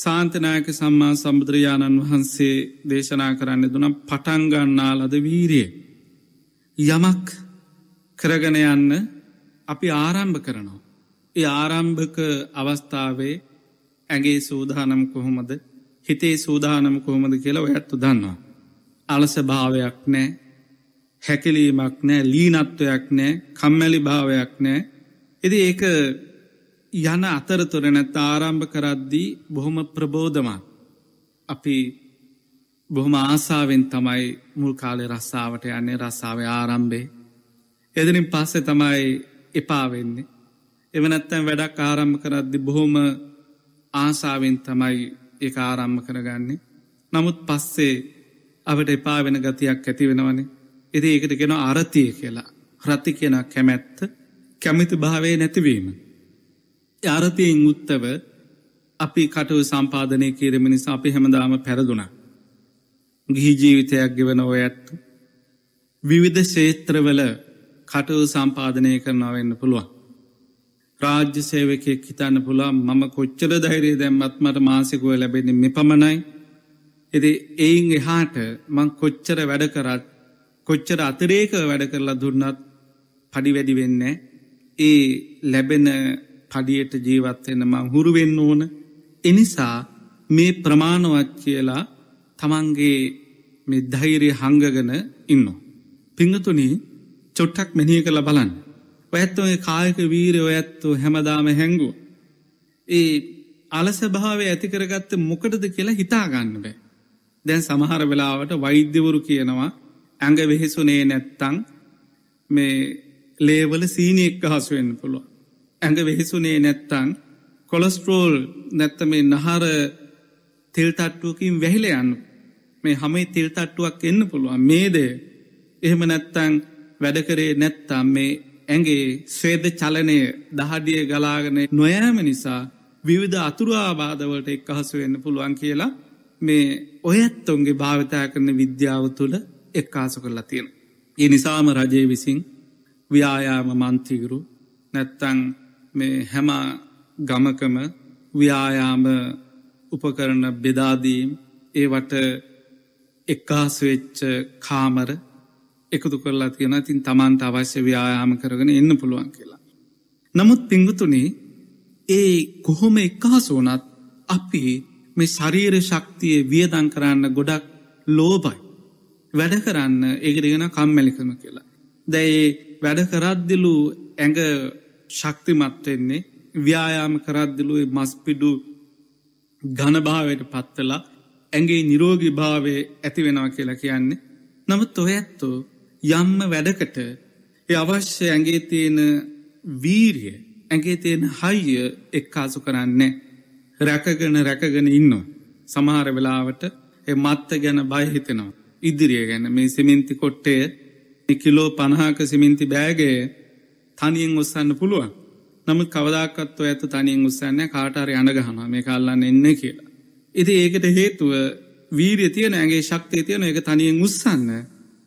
සාන්තනායක සම්මා සම්බුදුරජාණන් වහන්සේ දේශනා කරන්න දුනම් පටන්ගන්නා ලද වීරියේ යමක් කරගෙන යන්න අපි ආරම්භ කරනවා. ඒ ආරම්භක අවස්ථාවේ ඇගේ සූදානම් කොහොමද හිතේ සූදානම් කොහොමද කියලා ඇත්තු දන්නවා. අලස භාවයක් නෑ හැකිලීමක් නෑ ලීනත්වයක් නෑ කම්මැලි භාවයක් නෑ එති ඒක යන අතරතුර නැත් ආරම්භ කරද්දී බොහොම ප්‍රබෝධමත් අපි බොහොම ආසාාවෙන් තමයි මුල් කාලෙ රස්සාාවට යන්නේ රස්සාාව ආරම්භේ. එදනින් පස්සෙ තමයි එපාවෙන්නේ. එවනත්තැන් වැඩක් ආරම්ම කරද්දි බොහොම ආසාාවෙන් තමයි ඒ ආරම්ම කරගන්නේ. නමුත් පස්සේ අපට එපා වෙන ගතියක් ඇති වෙනවනේ. එති ඒකට ගෙන අරතිය කියලා. හ්‍රති කියෙන කැමැත්ත කැමිති භාවේ නැතිවීම. අරතියෙන් උත්තව අපි කටු සම්පාධනය කිරීම නිසා අපි හැමදාම පැරදුනා. ගිහි ජීවිතයක් ගෙවන ඔය ඇත්ත. විවිධ ශේත්‍රවල කටයු සම්පාධනය කරනාවන්න පුළුවන්. රාජ්‍ය සේවකයක් හිතන්න පුළා මම කොච්චර දෛරයේ දැම්මත්මට මාසිකුව ලැබෙන මෙ පමණයි. එති එයින් එහාට මං කොච්චර වැඩ කරත් කොච්චර අතරේක වැඩ කරලා දුන්නත් පඩිවැඩි වෙන්න ඒ ලැබෙන පඩියට ජීවත්වෙන මං හුරුවෙන්න ඕන එනිසා මේ ප්‍රමාණවත් කියලා තමන්ගේ මේ ධෛරය හංගගන ඉන්න. පිංහතුනි චොට්ටක් මෙනිය කළ බලන්න. ඔඇත්තෝ කායක වීර ඔඇත්තු හැමදාම හැංගු. ඒ අලසභාවේ ඇතිකරගත්ත මොකටද කියලා හිතාගන්න බෑ. දැන් සමහර වෙලාවට වෛද්‍යවරු කියනවා ඇඟ වෙහෙසුනේ නැත්තං මේ ලේවල සීනයෙක්ක හසුවෙන්න පුළුව. ඇඟ වෙහෙසුනේ නැත්තං කොලස්ට්‍රෝල් නැත්ත මේ නහර තෙල්තට්ටුවකින් වැහිල යන්නු. මේ හමයි තිල් තට්ටුවක් එන්න පුළුවන් මේද එහෙම නැත්තං වැඩකරේ නැත්තම් මේ ඇගේ ස්වේද චලනය දහඩිය ගලාගෙන නොයෑම නිසා විවිධ අතුරාබාධවලට එක් අහසු වෙන්න පුළුවන් කියලා මේ ඔයත්තොන්ගේ භාවිතා කරන විද්‍යාව තුළ එක්කාසු කරලා තියෙන. ඒ නිසාම රජය විසින් ව්‍යයාම මන්තිගුරු නැත්තං මේ හැම ගමකම ව්‍යයාම උපකරන බෙදාදීම් ඒවට එක්කාසවෙච්ච කාමර එකතු කරලා තියෙන තින් තමන්ට අවශ්‍ය ව්‍යයාම කරගෙන එන්න පුළුවන් කියලා. නමුත් පිංගුතුනේ ඒ කොහොම එක්කහසෝනත් අපි මේ ශරීර ශක්තිය වියදං කරන්න ගොඩක් ලෝබයි. වැඩ කරන්න ඒකරගෙන කම්මැලිකම කියලා. දැයි වැඩ කරද්දිලු ඇඟ ශක්තිමත්වෙන්නේ ව්‍යයාම කරද්දිලු මස්පිඩු ගණභාවයට පත්වලා ඇගේ නිරෝගි භාවය ඇතිවෙනවා කියලා කියන්නේ. නමුත් ඔය ඇත්තෝ යම්ම වැඩකට අවශ්‍ය ඇගේ තියෙන වීරිය ඇගේ තියෙන හයිය එක්කාසු කරන්නේ. රැකගෙන රැකගෙන ඉන්නවා. සමහර වෙලාවට මත්ත ගැන බයහිතෙනවා. ඉදිරිය ගැන මේ සිමින්ති කොට්ටේ කිලෝ පණහාක සිමින්ති බෑගේ තනියෙන් ඔස්සන්න පුළුවන්. නමුත් කවදක්ත්ව ඇත තනින් උත්සන්න කාටාර අනගහන මේ කල්ලන්න එන්න කියලා. එති ඒකට හේතුව වීරය තියන ඇගේ ශක්තිය තියන එක තනියෙන් උත්සන්න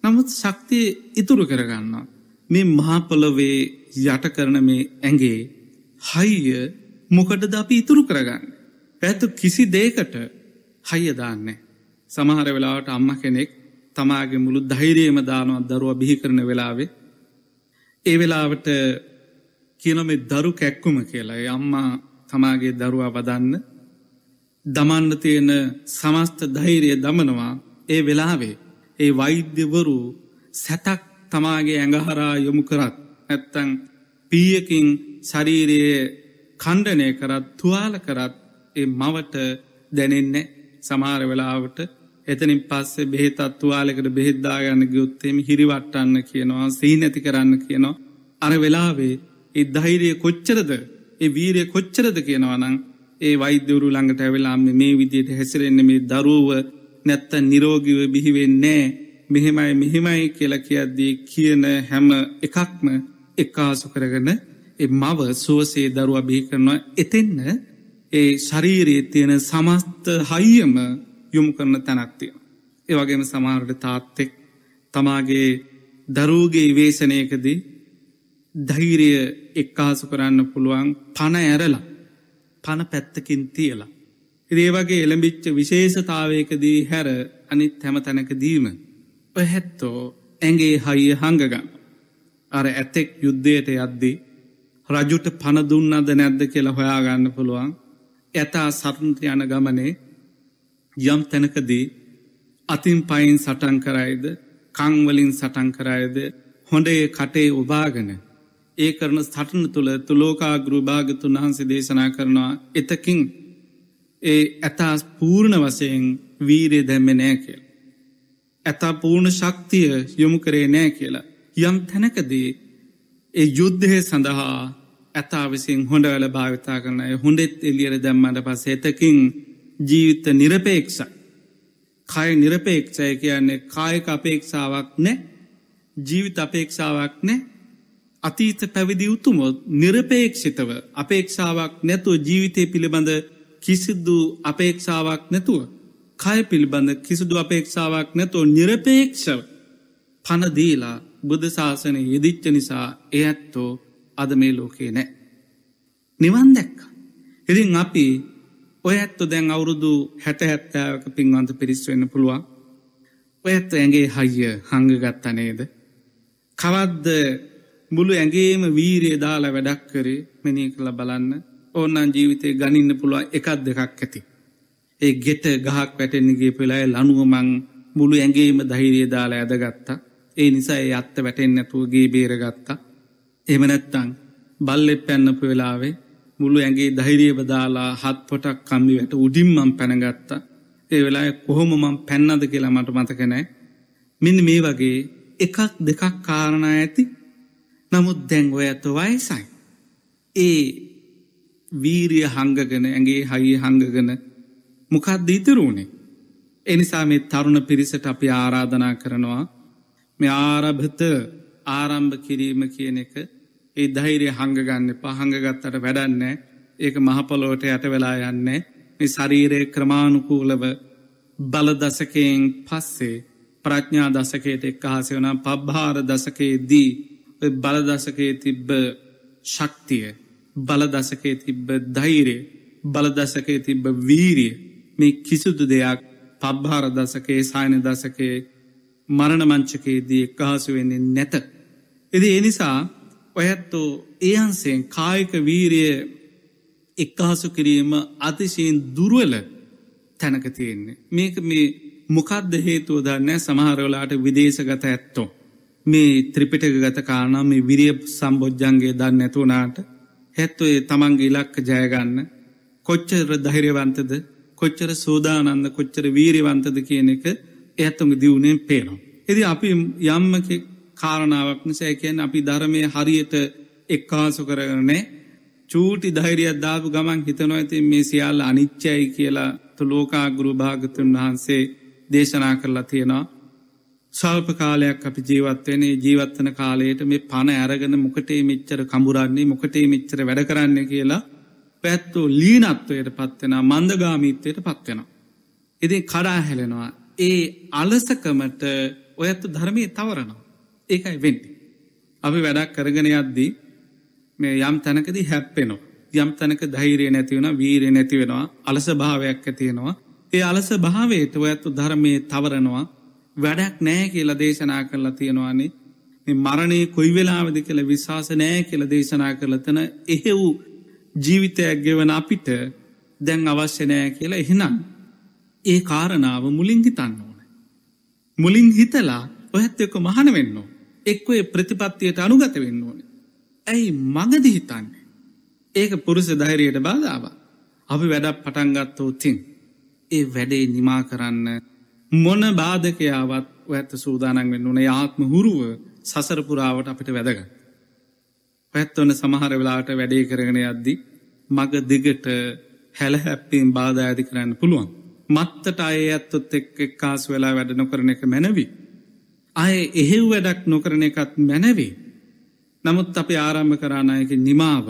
නමුත් ශක්තිය ඉතුරු කරගන්න මේ මහපොලොවේ යට කරන මේ ඇගේ හයිය මොකටද අපි ඉතුරු කරගන්න පැතු කිසි දේකට හයදාන්නේ සමහර වෙලාවට අම්ම කෙනෙක් තමාගේ මුළු ධෛරයම දානවත් දරුව බිහි කරන වෙලාවේ ඒ වෙලාවට කියනොමේ දරු කැක්කුම කියලා අම්මා තමාගේ දරුවා වදන්න දමන්න තියෙන සමස්ත ධෛරය දමනවා ඒ වෙලාවේ ඒ වෛද්‍යවරු සැතක් තමාගේ ඇඟහරා යොමු කරත් ඇත්තං පීයකින් ශරීරයේ කණ්ඩනය කරත් තුවාල කරත් ඒ මවට දැනෙන්න සමාර වෙලාවට එතනින් පස්සේ බෙහෙත් අත්තුවාලකට බෙහෙද්දාගන්න ගයුත්තේම හිරිවට්ටන්න කියනවා සීනැති කරන්න කියනවා. අර වෙලාවේ ඒ ධෛරය කොච්චරද ඒ වීරය කොච්චරද කියනවනං ඒ වෛද්‍යවරු ළඟට ඇවෙලාම මේ විදියට හැසිරෙන්න මේ දරුව නැත්ත නිරෝගිව බිහිවෙන්නේ මෙහෙමයි මෙහෙමයි කියලා කියද්දී කියන හැම එකක්ම එක්කාසු කරගන මව සුවසේ දරුව බිහි කරනවා එතෙන්න ඒ ශරීරයේ තියෙන සමස්ත හයියම යොමු කරන තැනක්තිය. ඒවගේම සමාරට තාත්තෙක් තමාගේ දරූගේ වේශනයකදී ධෛරය එක්කාසු කරන්න පුළුවන් පණ ඇරලා පණ පැත්තකින් තියලා. ඒවගේ එළඹිච්ච විශේෂතාවයකදී හැර අනිත් හැම තැනකදීම. පැහැත්තෝ ඇගේ හයිය හංගගන්න. අර ඇතෙක් යුද්ධයට යද්දී. රජුට පණදුන්නද නැද්ද කියලා හොයාගන්න පුළුවන්. ඇතා සතුන්ත්‍ර යන ගමනේ යම් තැනකදී අතින් පයින් සටන් කරයිද කංවලින් සටන් කරයිද හොඳේ කටේ උබාගෙන ඒ කරන සටන තුළ තුළෝකා ගෘභාගතුන් වහන්සේ දේශනා කරනවා එතකින් ඒ ඇතාස් පූර්ණ වසයෙන් වීරය දැම්ම නෑ කියල. ඇතා පූර්ණ ශක්තිය යොමු කරේ නෑ කියලා. යම් තැනකදී ඒ යුද්ධය සඳහා ඇතා විසින් හොඳ වැල භාවිතා කරනය හොඳෙත් එලියර දැම්මට පස් එතකින් ජීවිත නිරපේක්ෂ. කය නිරපේක්ෂය කියන්නේ කායක අපේක්ෂාවක් නෑ ජීවිත අපේක්ෂාවක් නෑ අතීත පැවිදි උතුම නිරපේක්ෂිතව අපේක්ෂාවක් නැතුව ජීවිතය පිළිබඳ කිසිද්දු අපේක්ෂාවක් නැතුව කය පිළිබඳ කිසිදු අපේක්ෂාවක් නැතුව නිරපේක්ෂව පණදීලා බුදශාසනය යෙදිච්ච නිසා ඒ ඇත්තෝ අද මේ ලෝකේ නෑ. නිවන් දැක්ක. ඉතින් අපි ඔය ඇත්තු දැන් අවුරුදු හැට හැත්තෑක පින්වන්ත පිරිස්වෙන්න පුළුවන් ඔය ඇත්ත ඇගේ හයිය හංගගත්ත නේද. කවද්ද මුළු ඇගේම වීරයේ දාලා වැඩක් කරේ මෙනය කළ බලන්න ඕන්නන් ජීවිතය ගනින්න පුළුවන් එකක් දෙකක් ඇති. ඒ ගෙට ගහක් වැටෙන්න්නගේ පෙලාය ලනුවමං මුළු ඇගේම දහිරිය දාලා ඇදගත්තා ඒ නිසා ඒ අත්ත වැටෙන්නැතුවගේ බේරගත්තා. එමනැත්තං බල්ලෙ පැන්නපු වෙලාවේ මුළු ඇගේ දහිරිය බදාලා හත් පොටක් කම්මි වැට උඩින්මම් පැනගත්තා ඒ වෙලා කොහොමමම් පැන්නද කියලා මට මතකනෑ මෙන්න මේ වගේ එකක් දෙකක් කාරණා ඇති නමුත් දැංගෝ ඇත වයසයි. ඒ වීරිය හංගගන ඇගේ හයිය හංගගන මොකක්ද ඉතරුණේ. එනිසා මේ තරුණ පිරිසට අපි ආරාධනා කරනවා මේ ආරභත ආරම්භ කිරීම කියන එක ඒ දෛරය හංගගන්න පහංගගත්තට වැඩන්න ඒක මහපොලෝට යට වෙලා යන්න මේ ශරීරය ක්‍රමාණුකූලව බලදසකයෙන් පස්සේ ප්‍රඥා දසකයට එක් අහසයවන පබ්භාර දසකයේදී බලදසකේ තිබ්බ ශක්තිය බලදසකේ තිබ්බ දෛරය බලදසකේ තිබ්බ වීරිය මේ කිසිුදු දෙයක් පබ්භාර දසකේ සායන දසකේ මරණමංචකයේදී එක්කහසු වෙන්නේ නැත. එති එනිසා ඔයැත්තෝ ඒහන්සෙන් කායික වීරිය එක්කහසු කිරීම අතිශයෙන් දුරුවල තැනක තියෙන්නේ. මේක මේ මොකක්ද හේතුවදන්න සමහරවලාට විදේශගත ඇත්තෝ. මේ ත්‍රිපිටක ගත කාරනා මේ විරිය සම්බෝජ්ජන්ගේ දන්න නැතුවනාට හැත්තුවේ තමන්ගේ ඉලක්ක ජයගන්න කොච්චර දහිරවන්තද කොච්චර සෝදානන්ද කොච්චර වීරිවන්තද කියන එක ඇත්තුම දියුණයෙන් පේනවා. එති අපි යම්මක කාරණාවක් නිසෑකැන් අපි ධරමය හරියට එක්කාසු කරගනේ චූටි දෛරියත් දාපු ගමන් හිතනවා ඇති මේ සියල්ල අනිච්චයි කියලා තුළෝකා ගුරු භාගතුන් වහන්සේ දේශනා කරලා තියෙනවා සල්ප කාලයක් අපි ජීවත්වනේ ජීවත්වන කාලයට මේ පණ ඇරගෙන මොකටේ මෙච්චර කඹුරන්නේ මොකටේ මෙච්චර වැඩ කරන්න කියලා පැත්තෝ ලීනත්වයට පත්වෙන මන්දගාමීත්වයට පත්වෙන. එදේ කඩා හැලෙනවා. ඒ අලසකමට ඔයත්තු ධර්මය තවරනවා. ඒකයි වෙන්ටි. අපි වැඩක් කරගෙන යද්දී මේ යම් තැනකද හැප්පෙනවා. යම් තැනක දෛරය නැතිවෙන වීරය නැතිවෙනවා අලස භාවයක් ඇතියෙනවා. ඒ අලස භාවයට ඔයත්තු ධර්මය තවරනවා වැඩක් නෑ කියලා දේශනා කරලා තියෙනවානේ මරණය කොයි වෙලාවද කළ විශවාස නෑ කියල දේශනා කරලතන එහෙ වූ ජීවිතයක් ගෙවන අපිට දැන් අවශ්‍යනෑ කියලා එහෙනම් ඒ කාරණාව මුලින් හිතන්න ඕන. මුලින් හිතලා ඔහැත්තයක මහන වෙන්න එක්වේ ප්‍රතිපත්තියට අනුගත වෙන්න ඕන. ඇයි මගද හිතන්නේ. ඒක පුරුස ධෛරයට බාධාව අපි වැඩක් පටන්ගත්තෝ තින් ඒ වැඩේ නිමා කරන්න මොන බාධකයාවත් ඇත්ත සූදානන් වෙන්න ඕන යාත්ම හුරුව සසරපුරාවට අපිට වැදග. පැත්වන සමහර වෙලාට වැඩේ කරගෙන යද්දි මග දිගට හැලහැප්පීම් බාධ ඇති කරන්න පුළුවන්. මත්තට අය ඇත්තොත් එක් එක්කාස් වෙලා වැඩ නොකරන එක මැනවී. අය එහෙව් වැඩක් නොකරන එකත් මැනවේ. නමුත් අපි ආරම්භ කරානායක නිමාව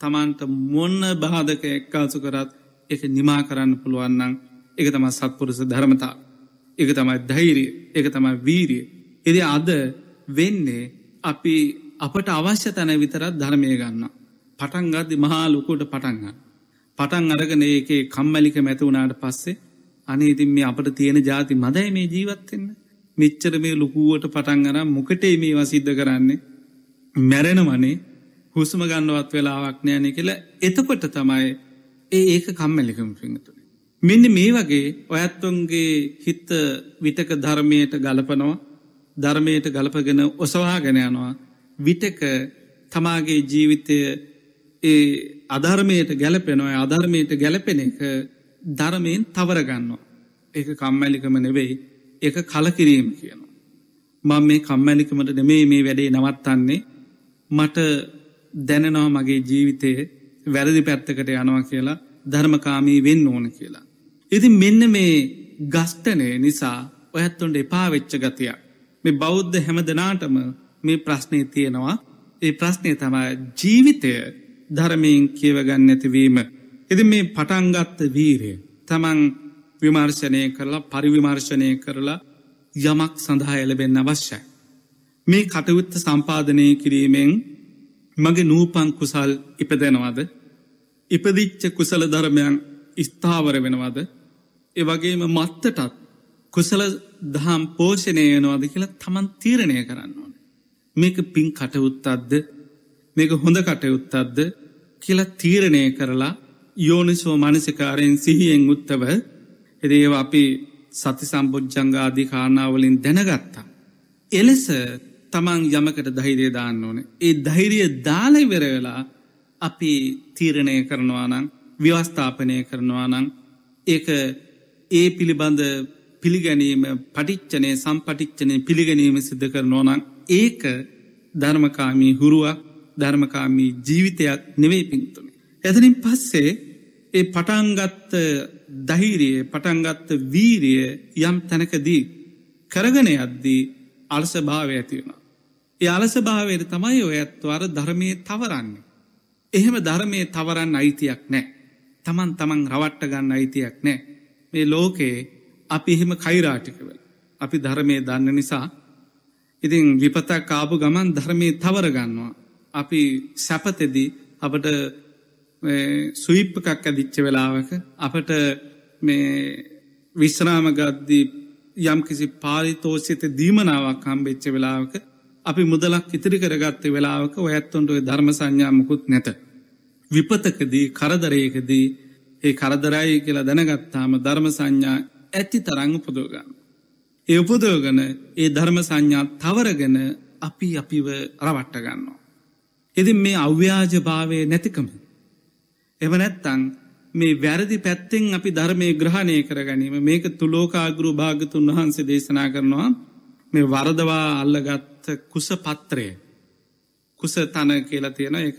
තමන්ට මොන්න බාධක එක්කාසු කරත් එක නිමා කරන්න පුළුවන්නන් එක තමා සත්පුරුස ධර්මතා. එක තමයි ධෛරිය එක තමයි වීරිය. එදි අද වෙන්නේ අපි අපට අවශ්‍ය තැන විතරත් ධර්මය ගන්න. පටන්ගද මහා ලොකෝට පටන්ගන්න. පටන් අරගන ඒකේ කම්මැලික මැතිවුණට පස්සේ අනේතින් මේ අපට තියෙන ජාති මදයි මේ ජීවත්වෙන්න. මෙච්චර මේ ලොකුවට පටන්ගන මොකටේ මේ වසිද්ධ කරන්නේ. මැරෙනවනේ හුසම ගන්නවත් වෙලාවක් නෑනෙ කියලා එතකොට තමයි ඒ ඒක කම්මැලිකම් පිඟතු. මෙන්න මේ වගේ ඔයත්වන්ගේ හිත්ත විටක ධර්මයට ගලපනවා ධර්මයට ගලපගෙන ඔසවාගෙන යනවා විටක තමාගේ ජීවිතය ඒ අධර්මයට ගැලපෙනොය අධර්මයට ගැලපෙන එක ධර්මයෙන් තවරගන්නවා ඒ කම්මැලිකම නෙවෙයි එක කලකිරීම කියනවා. මං මේ කම්මැලිකමට නෙමේ මේ වැඩේ නවත්තන්නේ මට දැනනවා මගේ ජීවිතයේ වැරදි පැත්තකට යනවා කියලා ධර්මකාමී වෙන්න ඕන කියලා. ඉති මෙන්න මේ ගස්ටනය නිසා ඔයත්තුන්ට එපාවෙච්ච ගතියක්. මේ බෞද්ධ හැමදනාටම මේ ප්‍රශ්නය තියෙනවා ඒ ප්‍රශ්නය තමා ජීවිතය ධරමයෙන් කියවගන්න ඇතිවීම. එති මේ පටන්ගත්ත වීරය. තමන් විමර්ශනය කරලා පරිවිමර්ශනය කරලා යමක් සඳහා එලබෙන්න අවශ්‍යයි. මේ කටයුත්ත සම්පාධනය කිරීමෙන් මගේ නූපං කුසල් ඉපදෙනවාද. ඉපදිච්ච කුසල ධර්මයන් ස්ථාවර වෙනවාද එවගේම මත්තටත් කුසල දහම් පෝෂණය වෙනවාද කියලා තමන් තීරණය කරන්න ඕන. මේක පින් කටයුත්තක්ද මේක හොඳ කටයුත්තක්ද කියලා තීරණය කරලා යෝනිසෝ මනසිකාරයෙන් සිහියෙන් උත්තව එදේව අපි සති සම්බෝජ්ජංගාධී කාරණාවලින් දැනගත්තා. එලෙස තමන් යමකට දහිරය දාන්න ඕන. ඒ දෛරිය දාලයිවෙරවෙලා අපි තීරණය කරනවා නං ව්‍යවස්ථාපනය කරනවා නං ඒක ඒ පිළිබඳ පිළිගැනීම පටිච්චනය සම්පටිච්චනය පිළිගැනීම සිද්ධ කර නොනං ඒක ධර්මකාමී හුරුවක් ධර්මකාමී ජීවිතයක් නෙවේ පින්තුනේ. ඇතනින් පස්සේ ඒ පටන්ගත්ත දහිරිය පටන්ගත්ත වීරිය යම් තැනකදී කරගන අද්දී අලසභාව ඇතිවුණ. ඒ අලසභාවයට තමයි ඔයත්වර ධර්මය තවරන්නේ. එහෙම ධර්මය තවරන්න අයිතියක් නෑ. තමන් තමන් රවට්ට ගන්න අයිතියක් නෑ. මේ ලෝකයේ අපි එහෙම කෛරාටිකව. අපි ධර්මය දන්න නිසා. ඉතින් විපතා කාපු ගමන් ධර්මය තවරගන්නවා. අපි සැපතෙදී අපට සුයිප්පකක් ඇදිච්ච වෙලාවක අපට විශ්‍රාමගද්දී යම්කිසි පාරිතෝසිත දීමනාවක් හම්බෙච්ච වෙලාවක අපි මුදලක් ඉතිරි කරගත්ත වෙලාවක ඔයත්තොන්ටුව ධර්ම සංඥාමකුත් නැත. විපතකදී කරදරයකදී ඒ කරදරයි කියලා දැනගත්තාම ධර්ම සංඥා ඇති තරංග පුදෝගන්න. ඒ උපදෝගන ඒ ධර්ම සංඥා තවරගෙන අපි අපිව රවට්ට ගන්නවා. එති මේ අව්‍යාජභාවය නැතිකම. එවනැත්තං මේ වැරදි පැත්තෙන් අපි ධර්මය ග්‍රහණය කර ගැනීම මේක තුළෝකාගුරු භාගතුන් වහන්සේ දේශනා කරනවා මේ වරදවා අල්ලගත්ත කුස පත්‍රය කුස තන කියලා තියෙන එක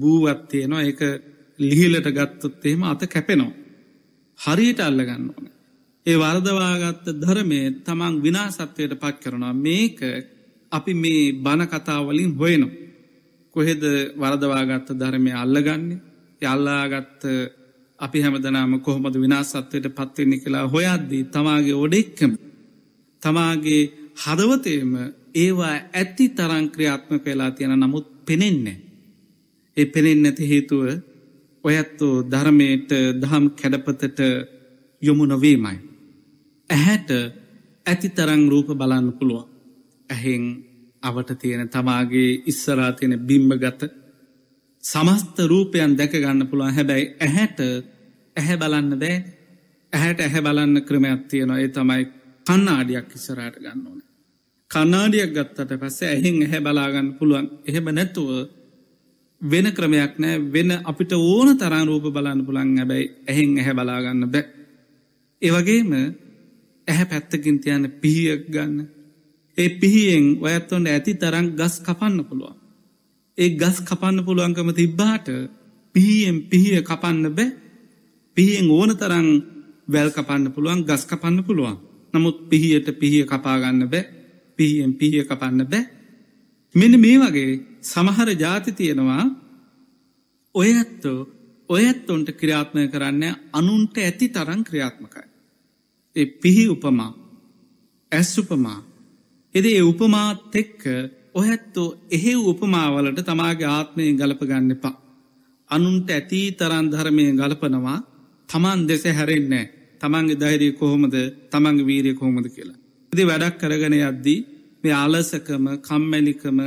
බූවත් තියෙනවා එක ලිහිලට ගත්තොත් එහෙම අත කැපෙනවා. හරියට අල්ලගන්න ඕන. ඒ වර්ධවාගත්ත ධරමය තමන් විනාසත්වයට පත් කරනවා මේක අපි මේ බණකතාවලින් හොයනවා. කොහෙද වරදවාගත්ත ධර්මය අල්ලගන්නේ යල්ලාගත්ත අපි හැමදනාම කොහොමද විනාසත්වයට පත්වෙන්නේ කලා හොයද්දී තමාගේ ඔඩෙක්කම තමාගේ හදවතේම ඒවා ඇති තරංක්‍රියාත්ම කලා තියෙන නමුත් පෙනෙන්නේ. ඒ පෙනෙන්නැති හේතුව ඔයත්තු ධර්මයට දහම් කැඩපතට යොමු නොවීමයි. ඇහැට ඇති තරං රූප බලන්න පුළුවන්. ඇහෙෙන් අවට තියෙන තමාගේ ඉස්සරා තියෙන බිම්බගත සමස්ත රූපයන් දැකගන්න පුළුවන් හැබැයි ඇහැට ඇහැ බලන්න බෑ ඇහැට ඇහැ බලන්න ක්‍රමයක් තියෙනවා ඒ තමයි කන්නාඩියක් ඉස්සරාට ගන්න ඕන. කන්නාඩියක් ගත්තට පස්සේ ඇහෙන් ඇහැ බලාගන්න පුළුවන් එහෙම නැතුව වෙන ක්‍රමයක් නෑ වෙන අපිට ඕන තරන් රූප බලන්න පුළන් හැබැයි ඇහෙන් ඇහැ බලාගන්න බැ. ඒවගේම ඇහැ පැත්තකින් තියන්න පිහියක් ගන්න. ඒ පිහියෙන් ඔයත්වොන්ට ඇති තරං ගස් කපන්න පුළුවන්. ඒ ගස් කපන්න පුළුවන්කම තිබ්බාට පිහියෙන් පිහිය කපන්න බෑ පිහියෙන් ඕන තරං වැල් කපන්න පුළුවන් ගස් කපන්න පුළුවන්. නමුත් පිහියට පිහිය කපාගන්න බෑ පිහියෙන් පිහිය කපන්න බෑ මෙන මේ වගේ සමහර ජාති තියෙනවා ඔය ඇත්තෝ ඔය ඇත්තොන්ට ක්‍රියාත්මය කරන්න අනුන්ට ඇති තරන් ක්‍රියාත්මකයි. එ පිහි උපමා ඇස් උපමා එදේ ඒ උපමාත් එෙක්ක ඔහැත්තෝ එහෙ උපමාවලට තමාගේ ආත්මය ගලපගන්න එපා. අනුන්ට ඇති තරන් ධර්මය ගලපනවා තමන් දෙස හැරෙන්නේ තමන්ගේ දෛරය කොහොමද තමන්ගේ වීරය කොහොමද කියලා. ඉදි වැඩක් කරගෙන යද්දී මේ අලසකම කම්මැලිකම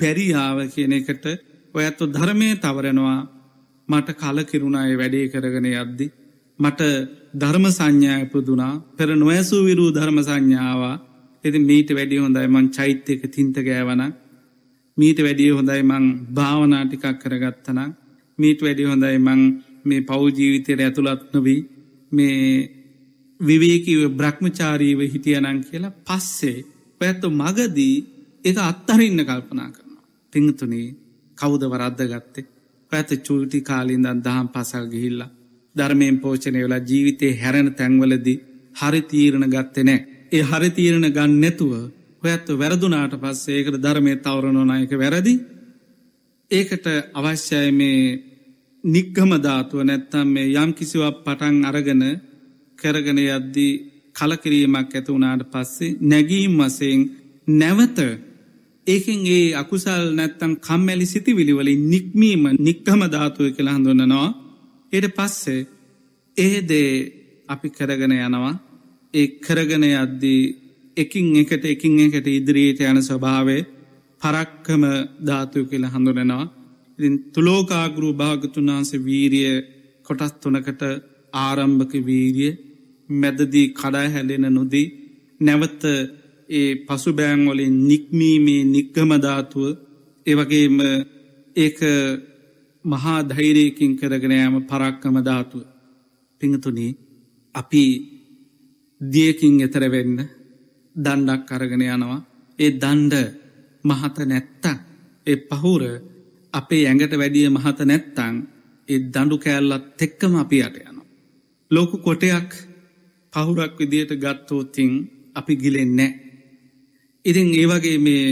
බැරියාව කියන එකට ඔයත්තු ධර්මය තවරෙනවා මට කලකිරුණාය වැඩේ කරගෙන යද්දි. මට ධර්ම සංඥායපදුනා පෙර නොවැසූ විරූ ධර්ම සංඥාවා එති මීට වැඩිය හොඳයි මං චෛත්‍යක තින්ත ගෑවන මීට වැඩිය හොඳයි මං භාවනාටිකක් කරගත්තන මීට වැඩි හොඳයි මං මේ පෞජීවිතයට ඇතුළත්නොවී මේ විවේකීව බ්‍රහ්මචාරීව හිටියනං කියලා පස්සේ පැත්ත මගදී එක අත්තහරඉන්න කල්පනා කරනවා. පිංතුනේ කෞද වරද්ද ගත්තේ පැත චූටි කාලින්දන් දහම් පසල් ගිහිල්ලා ධර්මයෙන් පෝෂණය වෙලා ජීවිතය හැරෙන තැන්වලදී හරි තීරණ ගත්තෙනෑ. ඒ හරි තීරණ ගන්න නැතුව ඔයත්තු වැරදුනාට පස් ඒකට ධර්මය තවරණෝනායක වැරදි ඒකට අවශ්‍යය මේ නික්ගම ධාතුව නැත්තම් මේ යම් කිසිවක් පටන් අරගෙන කරගෙන යද්දී කලකිරීමක් ඇත වුණට පස්සේ නැගීම් වසයෙන් නැවත ඒකෙන් ඒ අකුසල් නැත්තන් කම්මැලි සිති විලිවලින් නික්මීම නික්කම ධාතුව කියලා හඳුන්නනවා එයට පස්සේ ඒදේ අපි කරගෙන යනවා ඒ කරගෙන අද්දී එකින් එකට එකින් එකට ඉදිරියට යන ස්වභාවේ පරක්කම ධාතුව කියලා හඳුනෙනවා ඉතින් තුළෝකාගුරු භාගතුන් වහන්සේ වීරිය කොටස් තුනකට ආරම්භක වීරිය මැදදී කඩා හැලෙන නොදී නැවත ඒ පසුබෑන්වලින් නික්මීමේ නික්කමධාතුව ඒවගේම ඒක මහා ධෛරයකින් කරගෙනෑම පරක්කමධාතුව පිඟතුනේ අපි දියකින් එතරවෙන්න දණ්ඩක් කරගෙන යනවා ඒ දණ්ඩ මහත නැත්තං ඒ පහුර අපේ ඇඟට වැඩිය මහත නැත්තං ඒ දඩු කෑල්ලත් එෙක්කම අපි අට යනවා. ලෝකු කොටයක් පහුරක් විදියට ගත්තෝතින් අපි ගිලෙන් නෑ. ඉතින් ඒවගේ මේ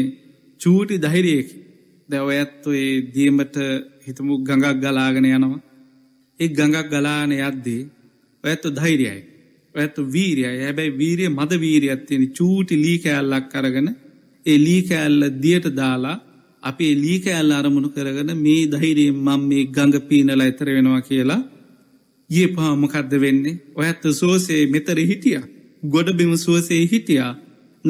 චූටි දහිරියකි දැව ඇත්තු ඒ දියමට හිතමු ගඟක් ගලාගෙන යනවා. ඒ ගඟක් ගලාන යද්දී ඇත්තු දෛරියයි. ඇත්තු වීරයයි හැබැයි වීරිය මද වීරියත්තියෙන චූටි ලීකඇල්ලක් කරගෙන ඒ ලීකඇල්ල දියට දාලා අපේ ලීකඇල්ල අරමුණු කරගෙන මේ දහිරේ මං මේ ගඟ පීනල ඇතර වෙනවා කියලා ඒ පාමකක්ද වෙන්නේ ඔයත්ත සෝසේ මෙතර හිටිය ගොඩබිම සුවසේ හිටියා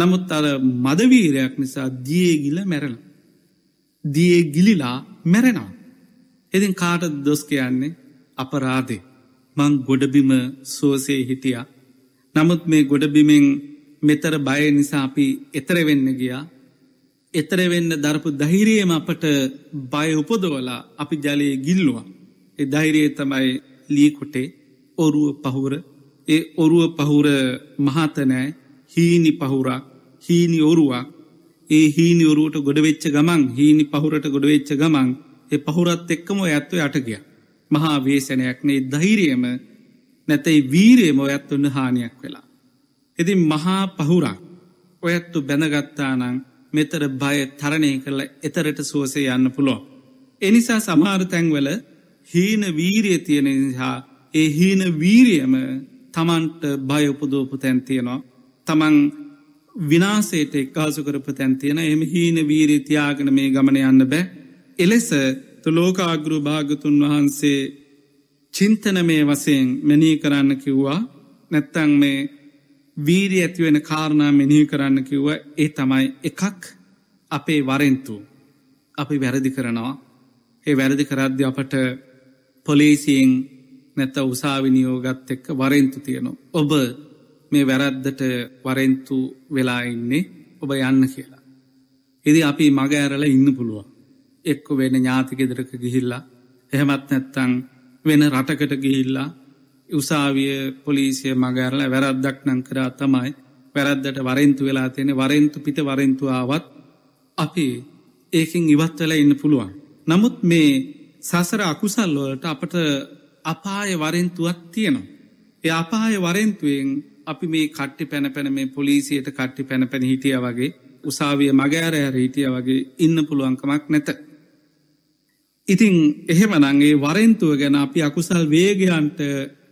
නමුත් අර මදවීරයක් නිසා දියගිල මැරල දිය ගිලිලා මැරෙනවා එතින් කාටත් දොස් කියන්නේ අපරාදේ මං ගොඩබිම සෝසේ හිටියා නමුත් මේ ගොඩබිමෙන් මෙතර බය නිසා අපි එතරවෙන්න ගියා එතරවෙන්න දරපු දහිරියම අපට බය උපදෝලා අපි ජලයේ ගිල්ලවා එ දහිරයේ තමයි ලියකොටේ ඔරුව පහුර ඒ ඔරුව පහුර මහතනෑ හීනි පහුරක් හීනි ඔරුවක් ඒ හීනි ඔරුවට ගොඩවෙච්ච ගමන් හීනි පහුරට ගොඩවෙච්ච ගමන් ඒ පහුරත් එක්කම ඇත්ව අටගිය මහා වේසනයක් නේ දහිරියම නැතැයි වීරයම ඔයත්වන්න හානියක් වෙලා. එති මහා පහුරක් ඔයත්තු බැනගත්තානං මෙතර බය තරණය කරලා එතරට සුවසේ යන්න පුළො. එනිසා සමහර තැන්වල හීන වීරිය තියෙන නිසා ඒ හීන වීරියම තමන්ට බයඋපදෝපු තැන්තියනවා. තමන් විනාසේට එක්කාසු කරපු තැන්තියෙන එම හීන වීරී තියාගෙන මේ ගමන යන්න බෑ. එලෙස තුළෝකාගුරු භාගතුන් වහන්සේ චින්තන මේ වසයෙන් මෙනී කරන්න කිව්වා නැත්තං මේ වීරී ඇතිවෙන කාරණා මෙනී කරන්න කිව්ව ඒ තමයි එකක් අපේ වරෙන්තු අපි වැරදි කරනවා ඒ වැරදි කරද්‍ය අපට පොලේසියෙන් නැත උසාවිනියෝගත් එක්ක වරෙන්තු තියනවා. ඔබ මේ වැරද්දට වරෙන්තු වෙලාඉන්නේ ඔබ යන්න කියලා. ඉදි අපි මග ඇරල ඉන්න පුළුවන්. එක්ක වෙන ඥාතිකෙදරක ගිහිල්ලා එහෙමත් නැත්තං වෙන රටකට ගිහිල්ලා උසාවිය පොලිසිය මගඇරල වැරද්දක් නංකරා තමයි වැරද්දට වරෙන්තු වෙලා තියෙන වරෙන්තු පිට වරෙන්තුආවත් අපි ඒකින් ඉවත්වල ඉන්න පුළුවන්. නමුත් මේ සසර අකුසල්ලොලට අපට අපාය වරෙන්තුවත් තියෙනවා. එ අපාය වරෙන්තුවෙන් අපි මේ කට්ටි පැනපැන මේ පොලිසියට කට්ටි පැනපැන හිටිය වගේ උසාවිය මගෑරෑර හිටිය වගේ ඉන්න පුළුවන්කමක් නැත. ඉතිං එහෙමනගේ වරෙන්තුව ගැන අපි අකුසල් වේගයන්ට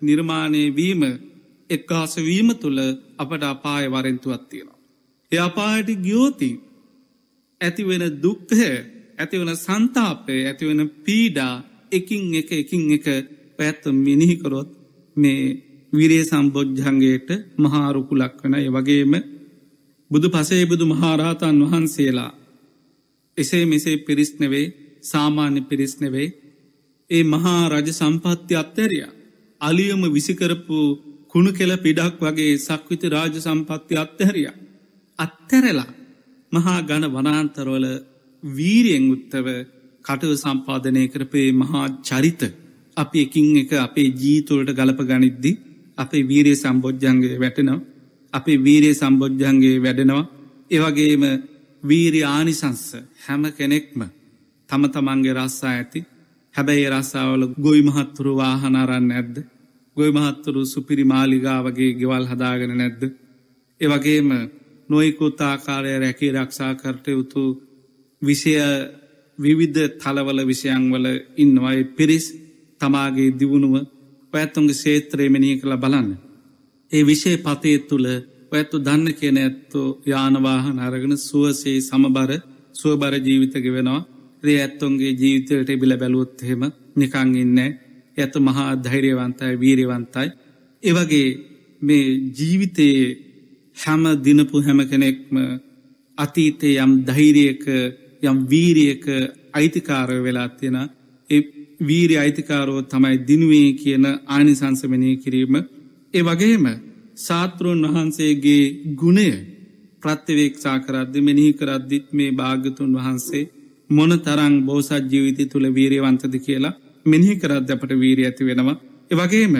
නිර්මාණය වීම එක්කාසවීම තුළ අපට අපාය වරෙන්තුවත් තියෙනවා. එ අපායට ගියෝති ඇතිවෙන දුක්හය ඇතිවන සන්තාපය ඇතිවෙන පීඩා එකින් එක එකින් එක පැත්ත මිනිහිකරොත් මේ විරේ සම්බෝජ්ජන්ගේට මහාරුකු ලක්වන වගේම බුදු පසේ බුදු මහාරාතන් වහන්සේලා එසේ මෙසේ පිරිස්නවේ සාමාන්‍ය පිරිස්නවේ ඒ මහා රජ සම්පත්ති අත්තැරිය අලියම විසිකරපු කුණු කෙල පිඩක් වගේ සක්විත රාජ සම්පත්ති අත්තහැරිය අත්තැරලා මහා ගණ වනාන්තරවල වීරයෙන් උත්තව කටව සම්පාධනය කරපේ මහා චරිත අපි එකින් එක අපේ ජීතුවලට ගලප ගනිද්දි අපේ වීරයේ සම්බෝජ්ජන්ගේ වැටනවා අපේ වීරයේ සම්බෝජ්ජන්ගේ වැඩෙනවා ඒවගේම වීරි ආනිසංස හැම කෙනෙක්ම තම තමන්ගේ රස්සා ඇති හැබැයි රස්සාාවල ගොයි මහත්තුරු වාහනරන්න ඇද්ද ගොයි මහත්තුරු සුපිරි මාලිගා වගේ ගෙවල් හදාගෙන නැද්ද ඒවගේම නොයිකුත්තාකාරය රැකි රක්ෂා කරටය උතු විෂය විවිධ තලවල විෂයන්වල ඉන්නවායි පිරිස් තමාගේ දියුණුව පැත්තුන්ගේ ශේත්‍රයමනය කළ බලන්න. ඒ විෂය පතය තුළ පැත්තු දන්න කියන ඇත්තෝ යානවාහන අරගෙන සුවසේ සමබර සුවබර ජීවිතක වෙනවා රේ ඇත්තුන්ගේ ජීවිතයට බිල බැලුවොත්හෙම නිකං ඉන්න ඇත මහා ධෛරයවන්තයි වීරවන්තයි. එවගේ මේ ජීවිතයේ හැම දිනපු හැම කෙනෙක්ම අතීතය යම් ධෛරයක යම් වීරියක අයිතිකාරය වෙලා තියෙන ඒ වීරි අයිතිකාරෝ තමයි දිනුවේ කියන ආනිසංසමනය කිරීම ඒ වගේම සාතෘන් වහන්සේගේ ගුණය ප්‍රත්්‍යවේක්ෂා කරද්දි මෙනිහි කරද්දිත් මේ භාගතුන් වහන්සේ මොන තරං බෝසත් ජීවිතය තුළ වීරයවන්තද කියලා මෙනිහි කරද්‍යපට වීරී ඇති වෙනවා. එවගේම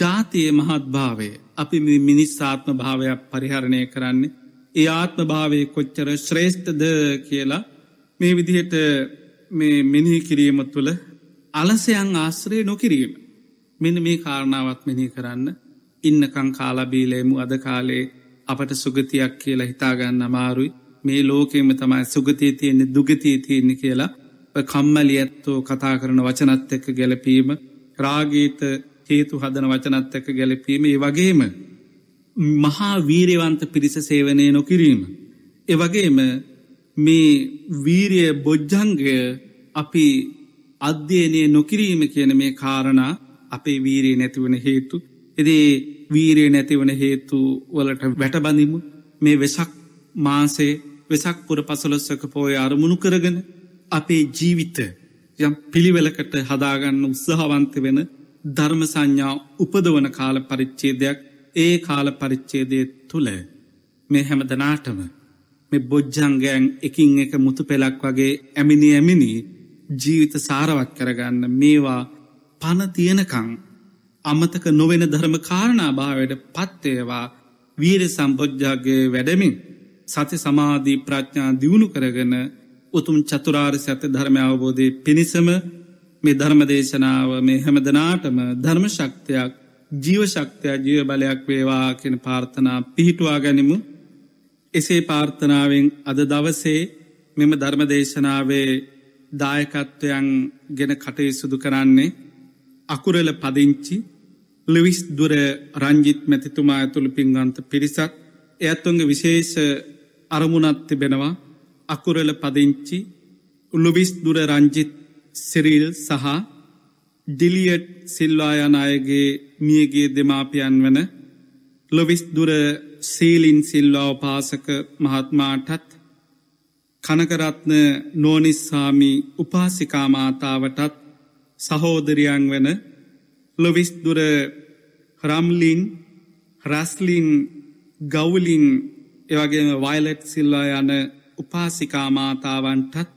ජාතිය මහත් භාවය අපි මිනිස් ආත්ම භාවයක් පරිහරණය කරන්නේ ඒ ආත්ම භාවය කොච්චර ශ්‍රේෂ්ඨද කියලා මේ විදිහට මේ මෙිනිහි කිරීම තුළ අලසයන් ආශ්‍රය නොකිරීම. මෙන මේ කාරණාවත් මෙනි කරන්න ඉන්නකං කාලබීලේමු අද කාලේ අපට සුගතියක් කියලා හිතාගන්න අමාරුයි මේ ලෝකෙම තමයි සුගතිය තියෙන්නේ දුගතිය තියෙන්නේ කියලා කම්මලියත්තෝ කතා කරන වචනත් එක්ක ගැලපීම රාගීත හේතු හදන වචනත් එක්ක ගැලපීම ඒ වගේම මහා වීරවන්ත පිරිස සේවනය නොකිරීම. එවගේම මේ වීරිය බොජ්ජංගය අපි අධ්‍යයනය නොකිරීම කියන මේ කාරණ අපේ වීරයේ නැතිවන හේතු. එදේ වීරයේ නැතිවන හේතු වලට වැටබඳමු මේ වෙසක් මාසේ වෙසක් පුර පසලොස්සක පෝය අරමුණු කරගෙන අපේ ජීවිත යම් පිළිවෙලකට හදාගන්න උත්සාහවන්ත වෙන ධර්ම සංඥා උපදවන කාල පරිච්චේදයක් ඒ කාල පරිච්චේදය තුළ මේ හැම දනාටම මේ බොජ්ජංගයන් එකින් එක මුතු පෙලක් වගේ ඇමිණි ඇමිණි ජීවිත සාරවත් කරගන්න මේවා පනතියනකං අමතක නොවෙන ධර්ම කාරණාභාවයට පත්තේවා වීර සම්බොජ්ජාගේ වැඩමින් සති සමාධී ප්‍රඥා දියුණු කරගෙන උතුම් චතුරාර් සත්‍ය ධර්ම අවබෝධය පිණිසම මේ ධර්මදේශනාව මේ හැමදනාටම ධර්ම ශක්තියක් ජීවශක්තියක් ජීව බලයක් වේවා කියෙන පාර්ථනා පිහිටුවා ගැනිමු එසේ පාර්ථනාවෙන් අද දවසේ මෙම ධර්මදේශනාවේ දායකත්වයන් ගැන කටය සුදු කරන්නේ අකුරල පදිංචි ලිවිස් දුර රංජිත් මැතිතුමා ඇතුළු පින්ගන්ත පිරිසක් එඇත්තුන්ගේ විශේෂ අරමුණත් තිබෙනවා අකුරල පදිංචි උල්ලුවිස් දුර රංජිත් සිරිල් සහ ඩිලියට් සිල්වායන අයගේ මියගේ දෙමාපියන් වන ලොවිස් දුර සීලින් සිල්ලාව පාසක මහත්මාටත් කනකරත්න නෝනිස්සාමි උපාසිකාමාතාවටත් සහෝදරියන් වන ලොවිස්දුර රම්ලින් රස්ලින් ගවුලින් එවගේ වයිලට් සිල්ලා යන උපාසිකාමාතාවන්ටත්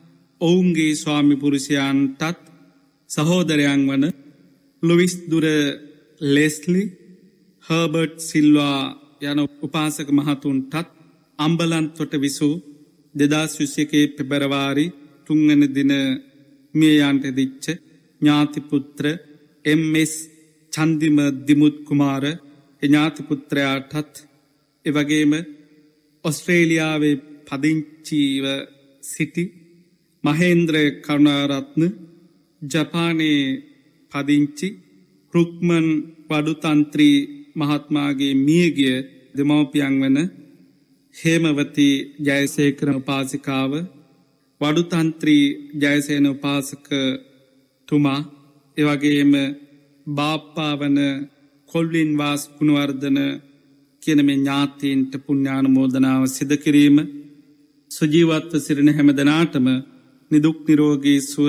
ඔවුන්ගේ ස්වාමිපුරුෂයන්ටත් සහෝදරයන් වන ලොවිස්දුර ලෙස්ලි හර්බර්ට් සිල්වා යන උපාසක මහතුන්ටත් අම්බලන්තොට විසූ දෙදස් විසියකේ පෙබරවාරි තුංගන දින මියයන්ට දිච්ච ඥාතිපුත්‍ර එම්ස් චන්දිම දිමුත් කුමාර ඥාතිපුත්‍රයාටත් එවගේම ඔස්ට්‍රේලියාවේ පදිංචීව සිටි මහේන්ද්‍ර කරුණාරත්න ජපානයේ පදිංචි රුක්මන් වඩුතන්ත්‍රී මහත්මාගේ මියගිය දෙමවපියන් වන හේමවති ජයසේකර උපාසිකාව වඩුතන්ත්‍රී ජයසේන උපාසක තුමා එවගේම බාප්පාවන කොල්ලින් වාස් කුණුවර්ධන කියනම ඥාතීන්ට පුුණ්ඥාන මෝදනාව සිදකිරීම සුජීවත්ව සිරණ හැමදනාටම නිදුක් නිරෝගී සුව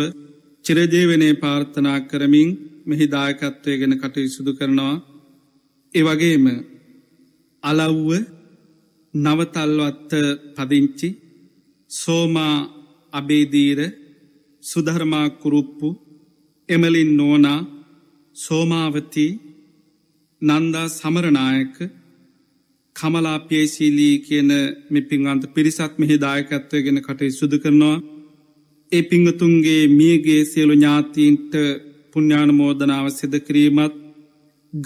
චිරජීවනය පාර්ථනා කරමින් මෙහිදායකත්වය ගෙන කටයුසුදු කරනවා. ඒවගේම අලව්ව නවතල්වත්ත පදිංචි සෝමා අබේදීර සුධර්මා කුරුප්පු එමලින් නෝනා සෝමාවති නන්දා සමරණායක කමලා පේශීලී කියන මෙ පින්වන්ත පිරිසක් මෙහි දායකත්වය ගෙන කටයි සුදු කරනවා. ඒ පිංහතුන්ගේ මියගේ සියලු ඥාතීන්ට පුුණ්ඥාන මෝදනාව සිද කිරීමත්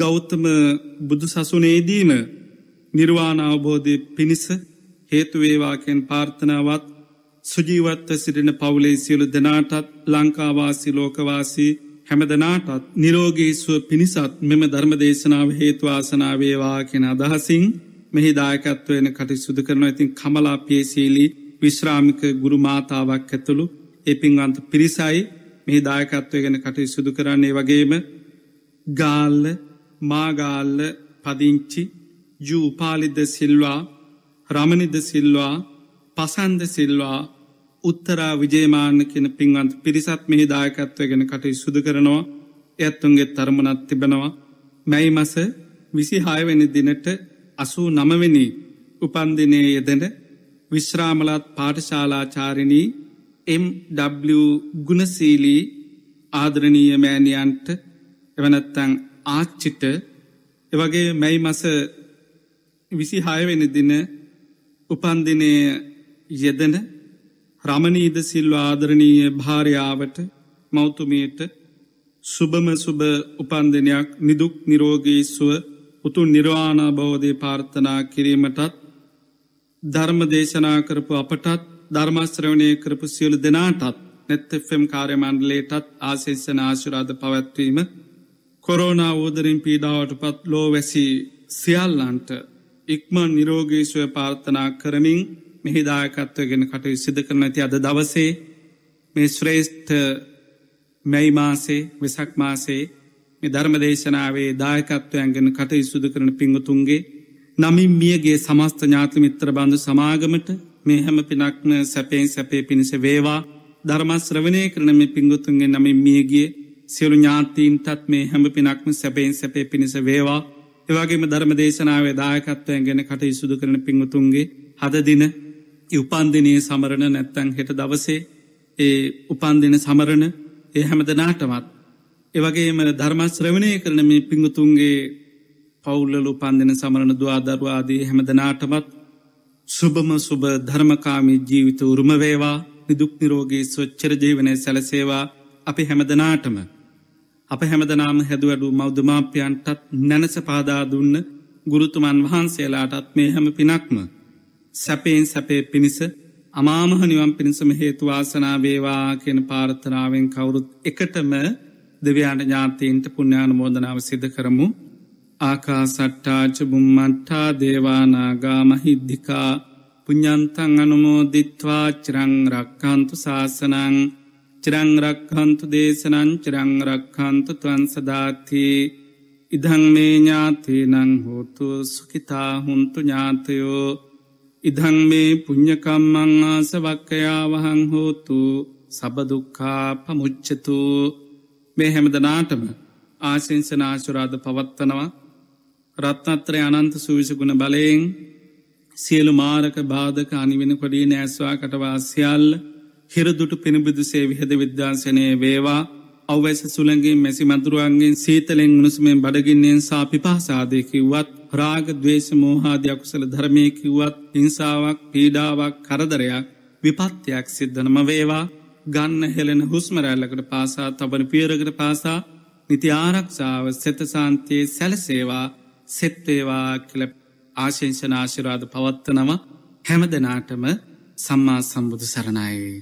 ගෞතම බුදු සසුනේදීම නිර්වාණ අවබෝධය පිණිස හේතුවේවාකෙන් පාර්ථනාවත් සුජීවත්ව සිටින පවුලේ සියලු දෙනාටත් ලංකාවාසි ලෝකවාසී හැමදනාටත් නිරෝගේසුව පිණිසත් මෙම ධර්මදේශනාව හේතුවාසනාවේවා කෙන අදහසින් මෙහි දායකත්වයන කටි සුදු කරන ඇතින් කමලා පියශීලී විශ්‍රාමික ගුරුමාතාවක් ඇතුළු එපින්වන්ත පිරිසයි මෙහි දායකත්වය ගැන කටය සුදු කරන්නේ වගේම ගාල්ල මාගාල්ල පදිංචි ජූපාලිද සිල්වා රමණිද සිල්වා පසන්ද සිල්වා උත්තරා විජේමාන්න කෙන පින්වන්ත පිරිසත් මෙහි දායකත්වය ගෙන කටයි සුදු කරනවා ඇත්තුන්ගේ තරමුණත් තිබෙනවා මැයි මස විසි හායවැනි දිනට අසූ නමවෙනි උපන්දිනය යෙදෙන විශ්‍රාමලත් පාටශාලාචාරිණී MW ගුණසීලී ආදරණීය මෑණියන්ට එවනැත්තං ආච්චිට එවගේ මැයි මස විසි හයවෙන දින උපන්දිනය යෙදන රමණීද සිල්ව ආදරණීය භාරයාවට මෞතුමයට සුභම සුභ උපන්දිනයක් නිදුක් නිරෝගීස්ුව උතුන් නිර්වාණබෝධය පාර්ථනා කිරීමටත් ධර්ම දේශනා කරපු අපටත් ධර්මස්ත්‍රවණය කරපු සියලු දෙනාටත් නැත්තෆම් කාර්යමණ්ඩලේටත් ආශේෂන ආශුරාධ පවැත්වීම කොරෝනා ෝදරින් පීඩාවට පත් ලෝවැසි සියල්ලන්ට ඉක්ම නිරෝගේශවය පාර්ථනා කරමින් මෙහිදායකත්වය ගෙන කටයු සිද කරන ඇති අද දවසේ මේ ශ්‍රේෂ්ඨ මැයි මාසේ වෙසක් මාසේ මේ ධර්මදේශනාවේ දායකත්වයන් ගෙන කටයු සුදු කරන පිංගතුන්ගේ නමින් මියගේ සමස්ත ඥාති මිත්‍ර බන්ධ සමාගමට මේ හැම පිනක්ම සැපයෙන් සැපේ පිණිස වේවා ධර්මස්්‍රවනය කරනම පිංගුතුන්ගේ නමින් මියගේ සියලු ඥාතීන්ටත් මේ හැම පිනක්ම සැපයෙන් සැපේ පිණිස වේවා එවාගේම ධර්ම දේශනාවේ දායකත්වයන් ගැන කට ඉසුදු කරන පිංවතුන්ගේ හදදින උපන්දිනය සමරණ නැත්තං හෙට දවසේ ඒ උපන්දින සමරණ ඒ හැමදනාටමත්. එවගේම ධර්මශ්‍රවණය කරන මේ පිංගුතුන්ගේ පවුල්ලලු පන්දින සමරණ දවාදරවාදී හැමදනාටමත් සුභම සුභ ධර්මකාමී ජීවිත උරුමවේවා නිදුක් නිරෝගේ ස්වච්චර ජීවනය සැලසේවා අපි හැමදනාටම. අප හැමදනාම හැදුවඩු මෞදමාපයන්ටත් නැනස පාදා දුන්න ගුරුතුමන් වහන්සේලාටත් මේ හැම පිනක්ම. සැපයෙන් සැපේ පිණිස අමාමහ නිවම් පිණිසම හේතුවාසනා වේවා කියෙන පාර්ථනාවෙන් කවුරුත් එකටම දෙවයාට ඥාතීන්ට පුුණ්‍යාන මෝදනාව සිද කරමු. ආකා සට්ටාච බුම්මට්ටා දේවානාගා මහිද්ධිකා පුඥන්තන් අනුමෝදිත්වා චරං රක්කාන්තු ශාසනං චිරංරක්හන්තු දේශනං චිරංරක්හන්තු තුවන් සදාති ඉදං මේ ඥාතිනං හෝතු සුකිතා හුන්තු ඥාතයෝ ඉදං මේ පුං්ඥකම්මං ආසවක්කයා වහං හෝතු සබදුක්කා පමුච්චතු මේ හැමදනාටම ආශංසනාශුරාධ පවත්වනවා රත්නත්‍රය අනන්ත සූවිසගුණ බලයෙන් සියලු මාරක බාධක අනිවෙන කොඩී නෑස්වා කටවාසිියල්ල හිරදුට පිණිබිදු සේවිහද විද්‍යාසනය වේවා අවවැස සුළඟින් මැසි මතුරුවන්ගෙන් සීතලෙන් උණුසුමෙන් බඩගින්නෙන් සා පිපාසාදයකිවත් රාග දවේශමෝහාදයක්කුසල ධර්මයකිවත් හිංසාවක් පීඩාවක් කරදරයක් විපත්තියක් සිද්ධනම වේවා ගන්න හෙලෙන හුස්මරැල්ලකට පාසා තබන පියරකට පාසා නිති ආරක්ෂාව සෙතසාන්තයේ සැලසේවා සෙත්තේවා කල ආශේෂනාශිරාද පවත්තනව හැම දෙනාටම සම්මා සම්බුදු සරණයි.